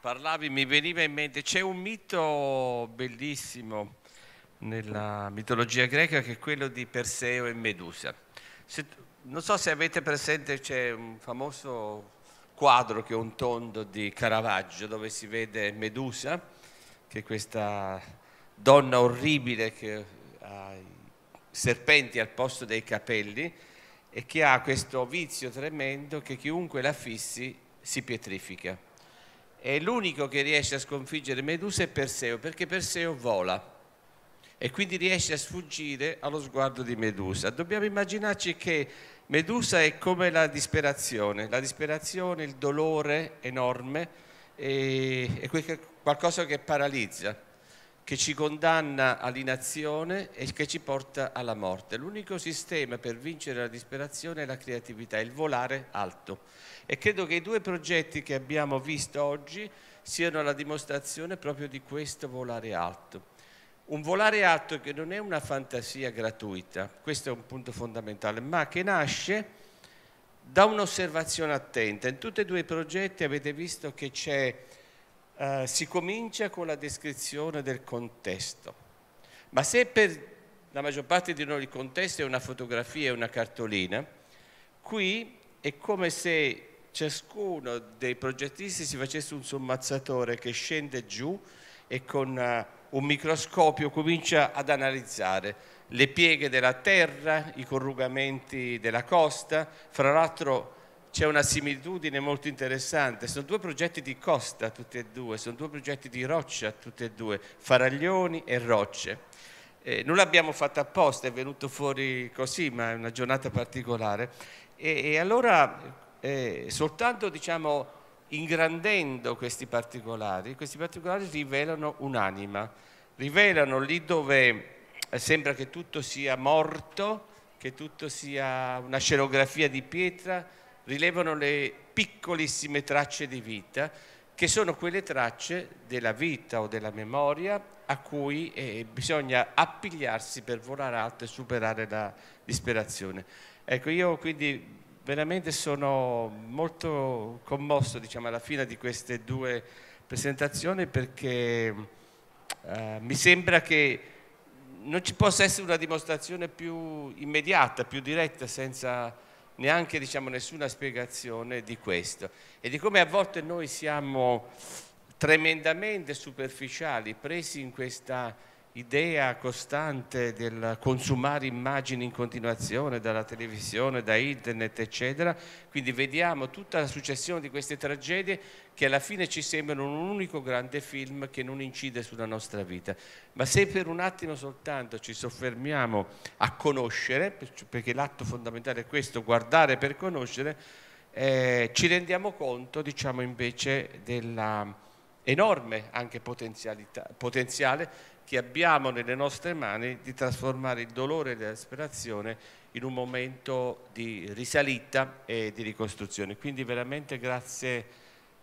parlavi mi veniva in mente, c'è un mito bellissimo nella mitologia greca che è quello di Perseo e Medusa. Se, non so se avete presente, c'è un famoso quadro che è un tondo di Caravaggio dove si vede Medusa, che è questa donna orribile che ha serpenti al posto dei capelli e che ha questo vizio tremendo che chiunque la fissi si pietrifica. È l'unico che riesce a sconfiggere Medusa è Perseo, perché Perseo vola e quindi riesce a sfuggire allo sguardo di Medusa. Dobbiamo immaginarci che Medusa è come la disperazione, la disperazione, il dolore enorme, è qualcosa che paralizza che ci condanna all'inazione e che ci porta alla morte. L'unico sistema per vincere la disperazione è la creatività, il volare alto. E credo che i due progetti che abbiamo visto oggi siano la dimostrazione proprio di questo volare alto. Un volare alto che non è una fantasia gratuita, questo è un punto fondamentale, ma che nasce da un'osservazione attenta. In tutti e due i progetti avete visto che c'è eh, si comincia con la descrizione del contesto, ma se per la maggior parte di noi il contesto è una fotografia, è una cartolina, qui è come se ciascuno dei progettisti si facesse un sommazzatore che scende giù e con uh, un microscopio comincia ad analizzare le pieghe della terra, i corrugamenti della costa, fra l'altro c'è una similitudine molto interessante, sono due progetti di costa tutti e due, sono due progetti di roccia tutti e due, faraglioni e rocce. Eh, non l'abbiamo fatto apposta, è venuto fuori così, ma è una giornata particolare. E, e allora eh, soltanto diciamo ingrandendo questi particolari, questi particolari rivelano un'anima, rivelano lì dove eh, sembra che tutto sia morto, che tutto sia una scenografia di pietra, rilevano le piccolissime tracce di vita che sono quelle tracce della vita o della memoria a cui eh, bisogna appigliarsi per volare alto e superare la disperazione. Ecco, io quindi veramente sono molto commosso diciamo, alla fine di queste due presentazioni perché eh, mi sembra che non ci possa essere una dimostrazione più immediata, più diretta, senza neanche diciamo, nessuna spiegazione di questo e di come a volte noi siamo tremendamente superficiali, presi in questa idea costante del consumare immagini in continuazione dalla televisione, da internet eccetera, quindi vediamo tutta la successione di queste tragedie che alla fine ci sembrano un unico grande film che non incide sulla nostra vita, ma se per un attimo soltanto ci soffermiamo a conoscere, perché l'atto fondamentale è questo, guardare per conoscere, eh, ci rendiamo conto diciamo invece della enorme anche potenziale che abbiamo nelle nostre mani di trasformare il dolore e la disperazione in un momento di risalita e di ricostruzione. Quindi veramente grazie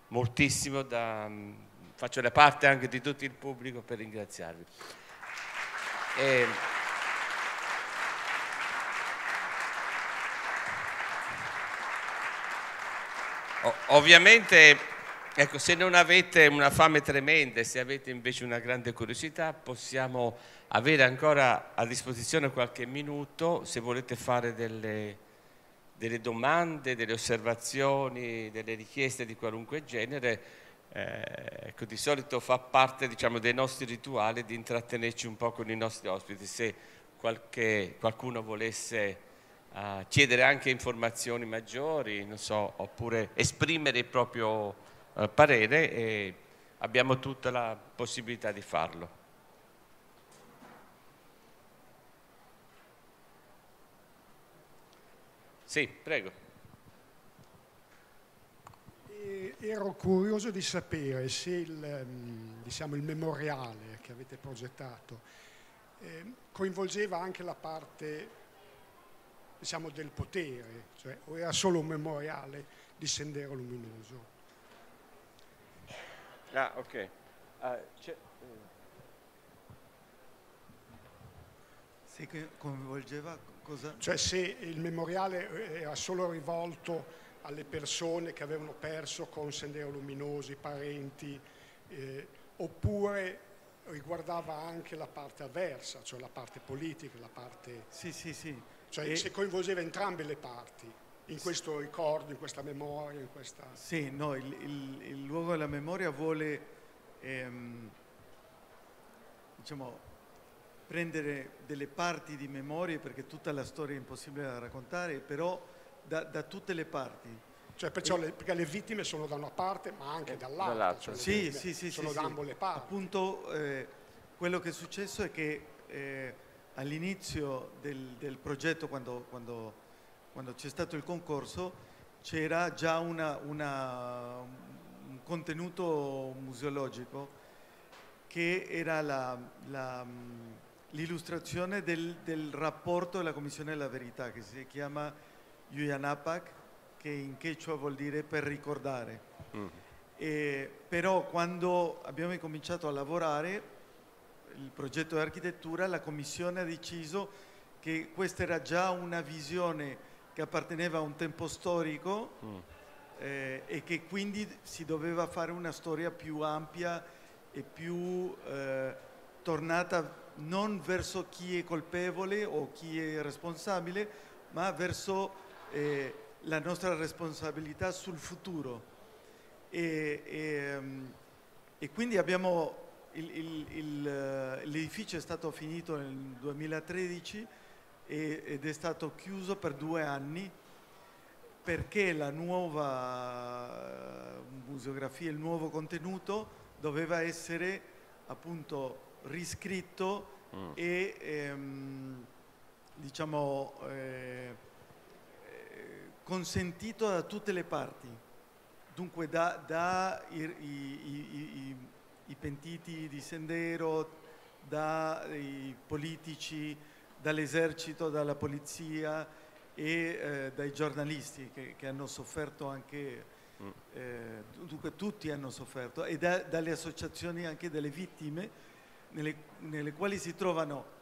moltissimo, da, mm, faccio la parte anche di tutto il pubblico per ringraziarvi. E... Ovviamente Ecco, se non avete una fame tremenda e se avete invece una grande curiosità, possiamo avere ancora a disposizione qualche minuto se volete fare delle, delle domande, delle osservazioni, delle richieste di qualunque genere. Eh, ecco, di solito fa parte diciamo, dei nostri rituali di intrattenerci un po' con i nostri ospiti. Se qualche, qualcuno volesse eh, chiedere anche informazioni maggiori, so, oppure esprimere il proprio eh, parere e abbiamo tutta la possibilità di farlo. Sì, prego. E ero curioso di sapere se il, mm, diciamo, il memoriale che avete progettato eh, coinvolgeva anche la parte diciamo, del potere, cioè, o era solo un memoriale di Sendero Luminoso. Ah, ok. Uh, ah, eh. se coinvolgeva cosa? Cioè se il memoriale eh, era solo rivolto alle persone che avevano perso con Sendero Luminoso, i parenti, eh, oppure riguardava anche la parte avversa, cioè la parte politica, la parte... Sì, sì, sì. Cioè e... se coinvolgeva entrambe le parti in questo ricordo, in questa memoria? In questa... Sì, no, il, il, il, luogo della memoria vuole ehm, diciamo, prendere delle parti di memoria, perché tutta la storia è impossibile da raccontare, però da, da tutte le parti. Cioè, perciò le, perché le vittime sono da una parte ma anche eh, dall'altra, dall'altra. Cioè, sì, sì, sì, sono sì, da sì. ambo le parti. Appunto eh, quello che è successo è che eh, all'inizio del, del, progetto quando, quando quando c'è stato il concorso, c'era già una, una, un contenuto museologico che era mm, l'illustrazione del, del, rapporto della Commissione della Verità, che si chiama Yuyanapak, che in quechua vuol dire per ricordare. Mm. E, però quando abbiamo cominciato a lavorare, il progetto di architettura, la Commissione ha deciso che questa era già una visione che apparteneva a un tempo storico mm. eh, e che quindi si doveva fare una storia più ampia e più eh, tornata non verso chi è colpevole o chi è responsabile, ma verso eh, la nostra responsabilità sul futuro. E, e, mm, e quindi abbiamo eh, l'edificio è stato finito nel 2013 ed è stato chiuso per due anni perché la nuova eh, museografia, il nuovo contenuto doveva essere appunto riscritto mm. e ehm, diciamo eh, consentito da tutte le parti, dunque da, da i, i, i, i pentiti di Sendero, dai politici, dall'esercito, dalla polizia e eh, dai giornalisti che, che, hanno sofferto anche, mm. eh, dunque tutti hanno sofferto, e da, dalle associazioni anche delle vittime nelle, nelle quali si trovano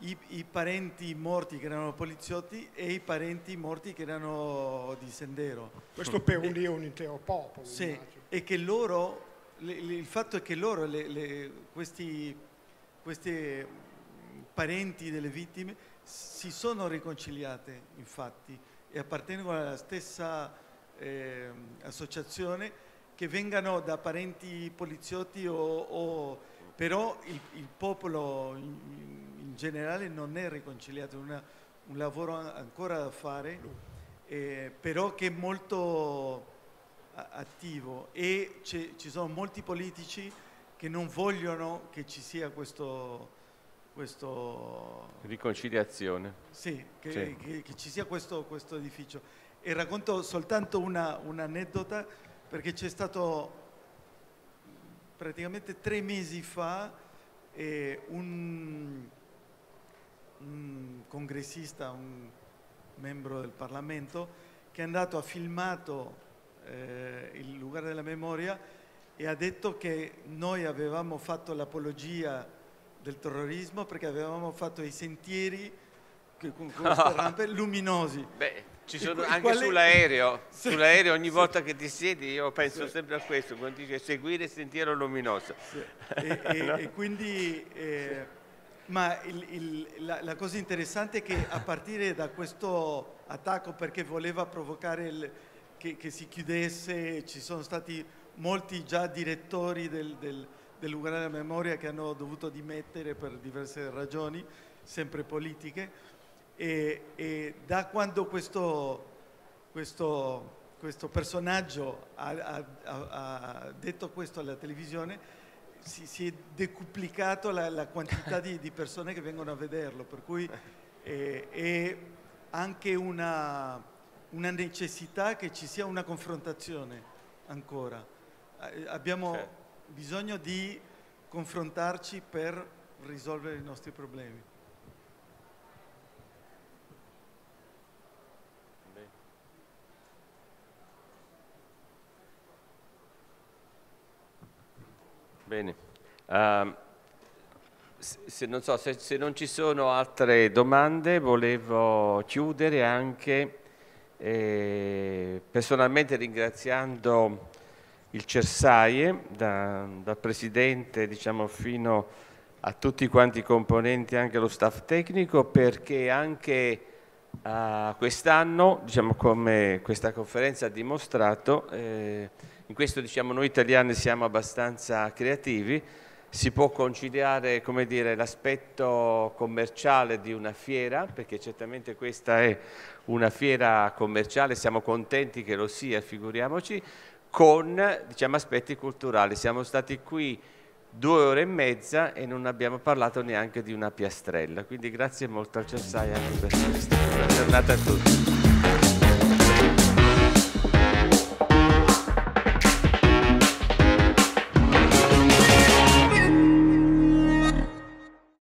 i, i, parenti morti che erano poliziotti e i parenti morti che erano di Sendero. Questo per un, un intero popolo. Sì, e che loro, le, le, il fatto è che loro, le, questi, queste parenti delle vittime si sono riconciliate infatti e appartengono alla stessa eh, associazione che vengano da parenti poliziotti o, o però il, il popolo in, in, generale non è riconciliato, è un lavoro ancora da fare, eh, però che è molto attivo e ci sono molti politici che non vogliono che ci sia questo, questo... Riconciliazione. Sì, che, sì. che, che ci sia questo, questo, edificio. E racconto soltanto un'aneddota un perché c'è stato praticamente tre mesi fa eh, un, un congressista, un membro del Parlamento, che è andato, ha filmato eh, il luogo della memoria e ha detto che noi avevamo fatto l'apologia del terrorismo perché avevamo fatto i sentieri con queste rampe luminosi. Beh. Ci sono anche sull'aereo, sì. sull'aereo ogni volta che ti siedi io penso sì. sempre a questo, quando dice seguire il sentiero luminoso. E, e, no? e, quindi, eh, ma il, il, la, la, cosa interessante è che a partire da questo attacco perché voleva provocare il, che, che, si chiudesse, ci sono stati molti già direttori del, del dell'Ucraina Memoria che hanno dovuto dimettere per diverse ragioni, sempre politiche. E, e da quando questo, questo, questo personaggio ha, ha, ha, detto questo alla televisione, si, si è decuplicato la, la quantità di, di, persone che vengono a vederlo, per cui eh, è anche una, una necessità che ci sia una confrontazione ancora. Eh, abbiamo, certo bisogno di confrontarci per risolvere i nostri problemi. Bene. Uh, se, non so, se, se, non ci sono altre domande, volevo chiudere anche eh, personalmente ringraziando il Cersaie, da, da presidente diciamo, fino a tutti quanti i componenti, anche lo staff tecnico, perché anche uh, quest'anno, diciamo, come questa conferenza ha dimostrato, eh, in questo diciamo, noi italiani siamo abbastanza creativi, si può conciliare l'aspetto commerciale di una fiera, perché certamente questa è una fiera commerciale, siamo contenti che lo sia, figuriamoci, con diciamo, aspetti culturali. Siamo stati qui due ore e mezza e non abbiamo parlato neanche di una piastrella, quindi grazie molto al Cessaia anche per questo. Buona giornata a tutti.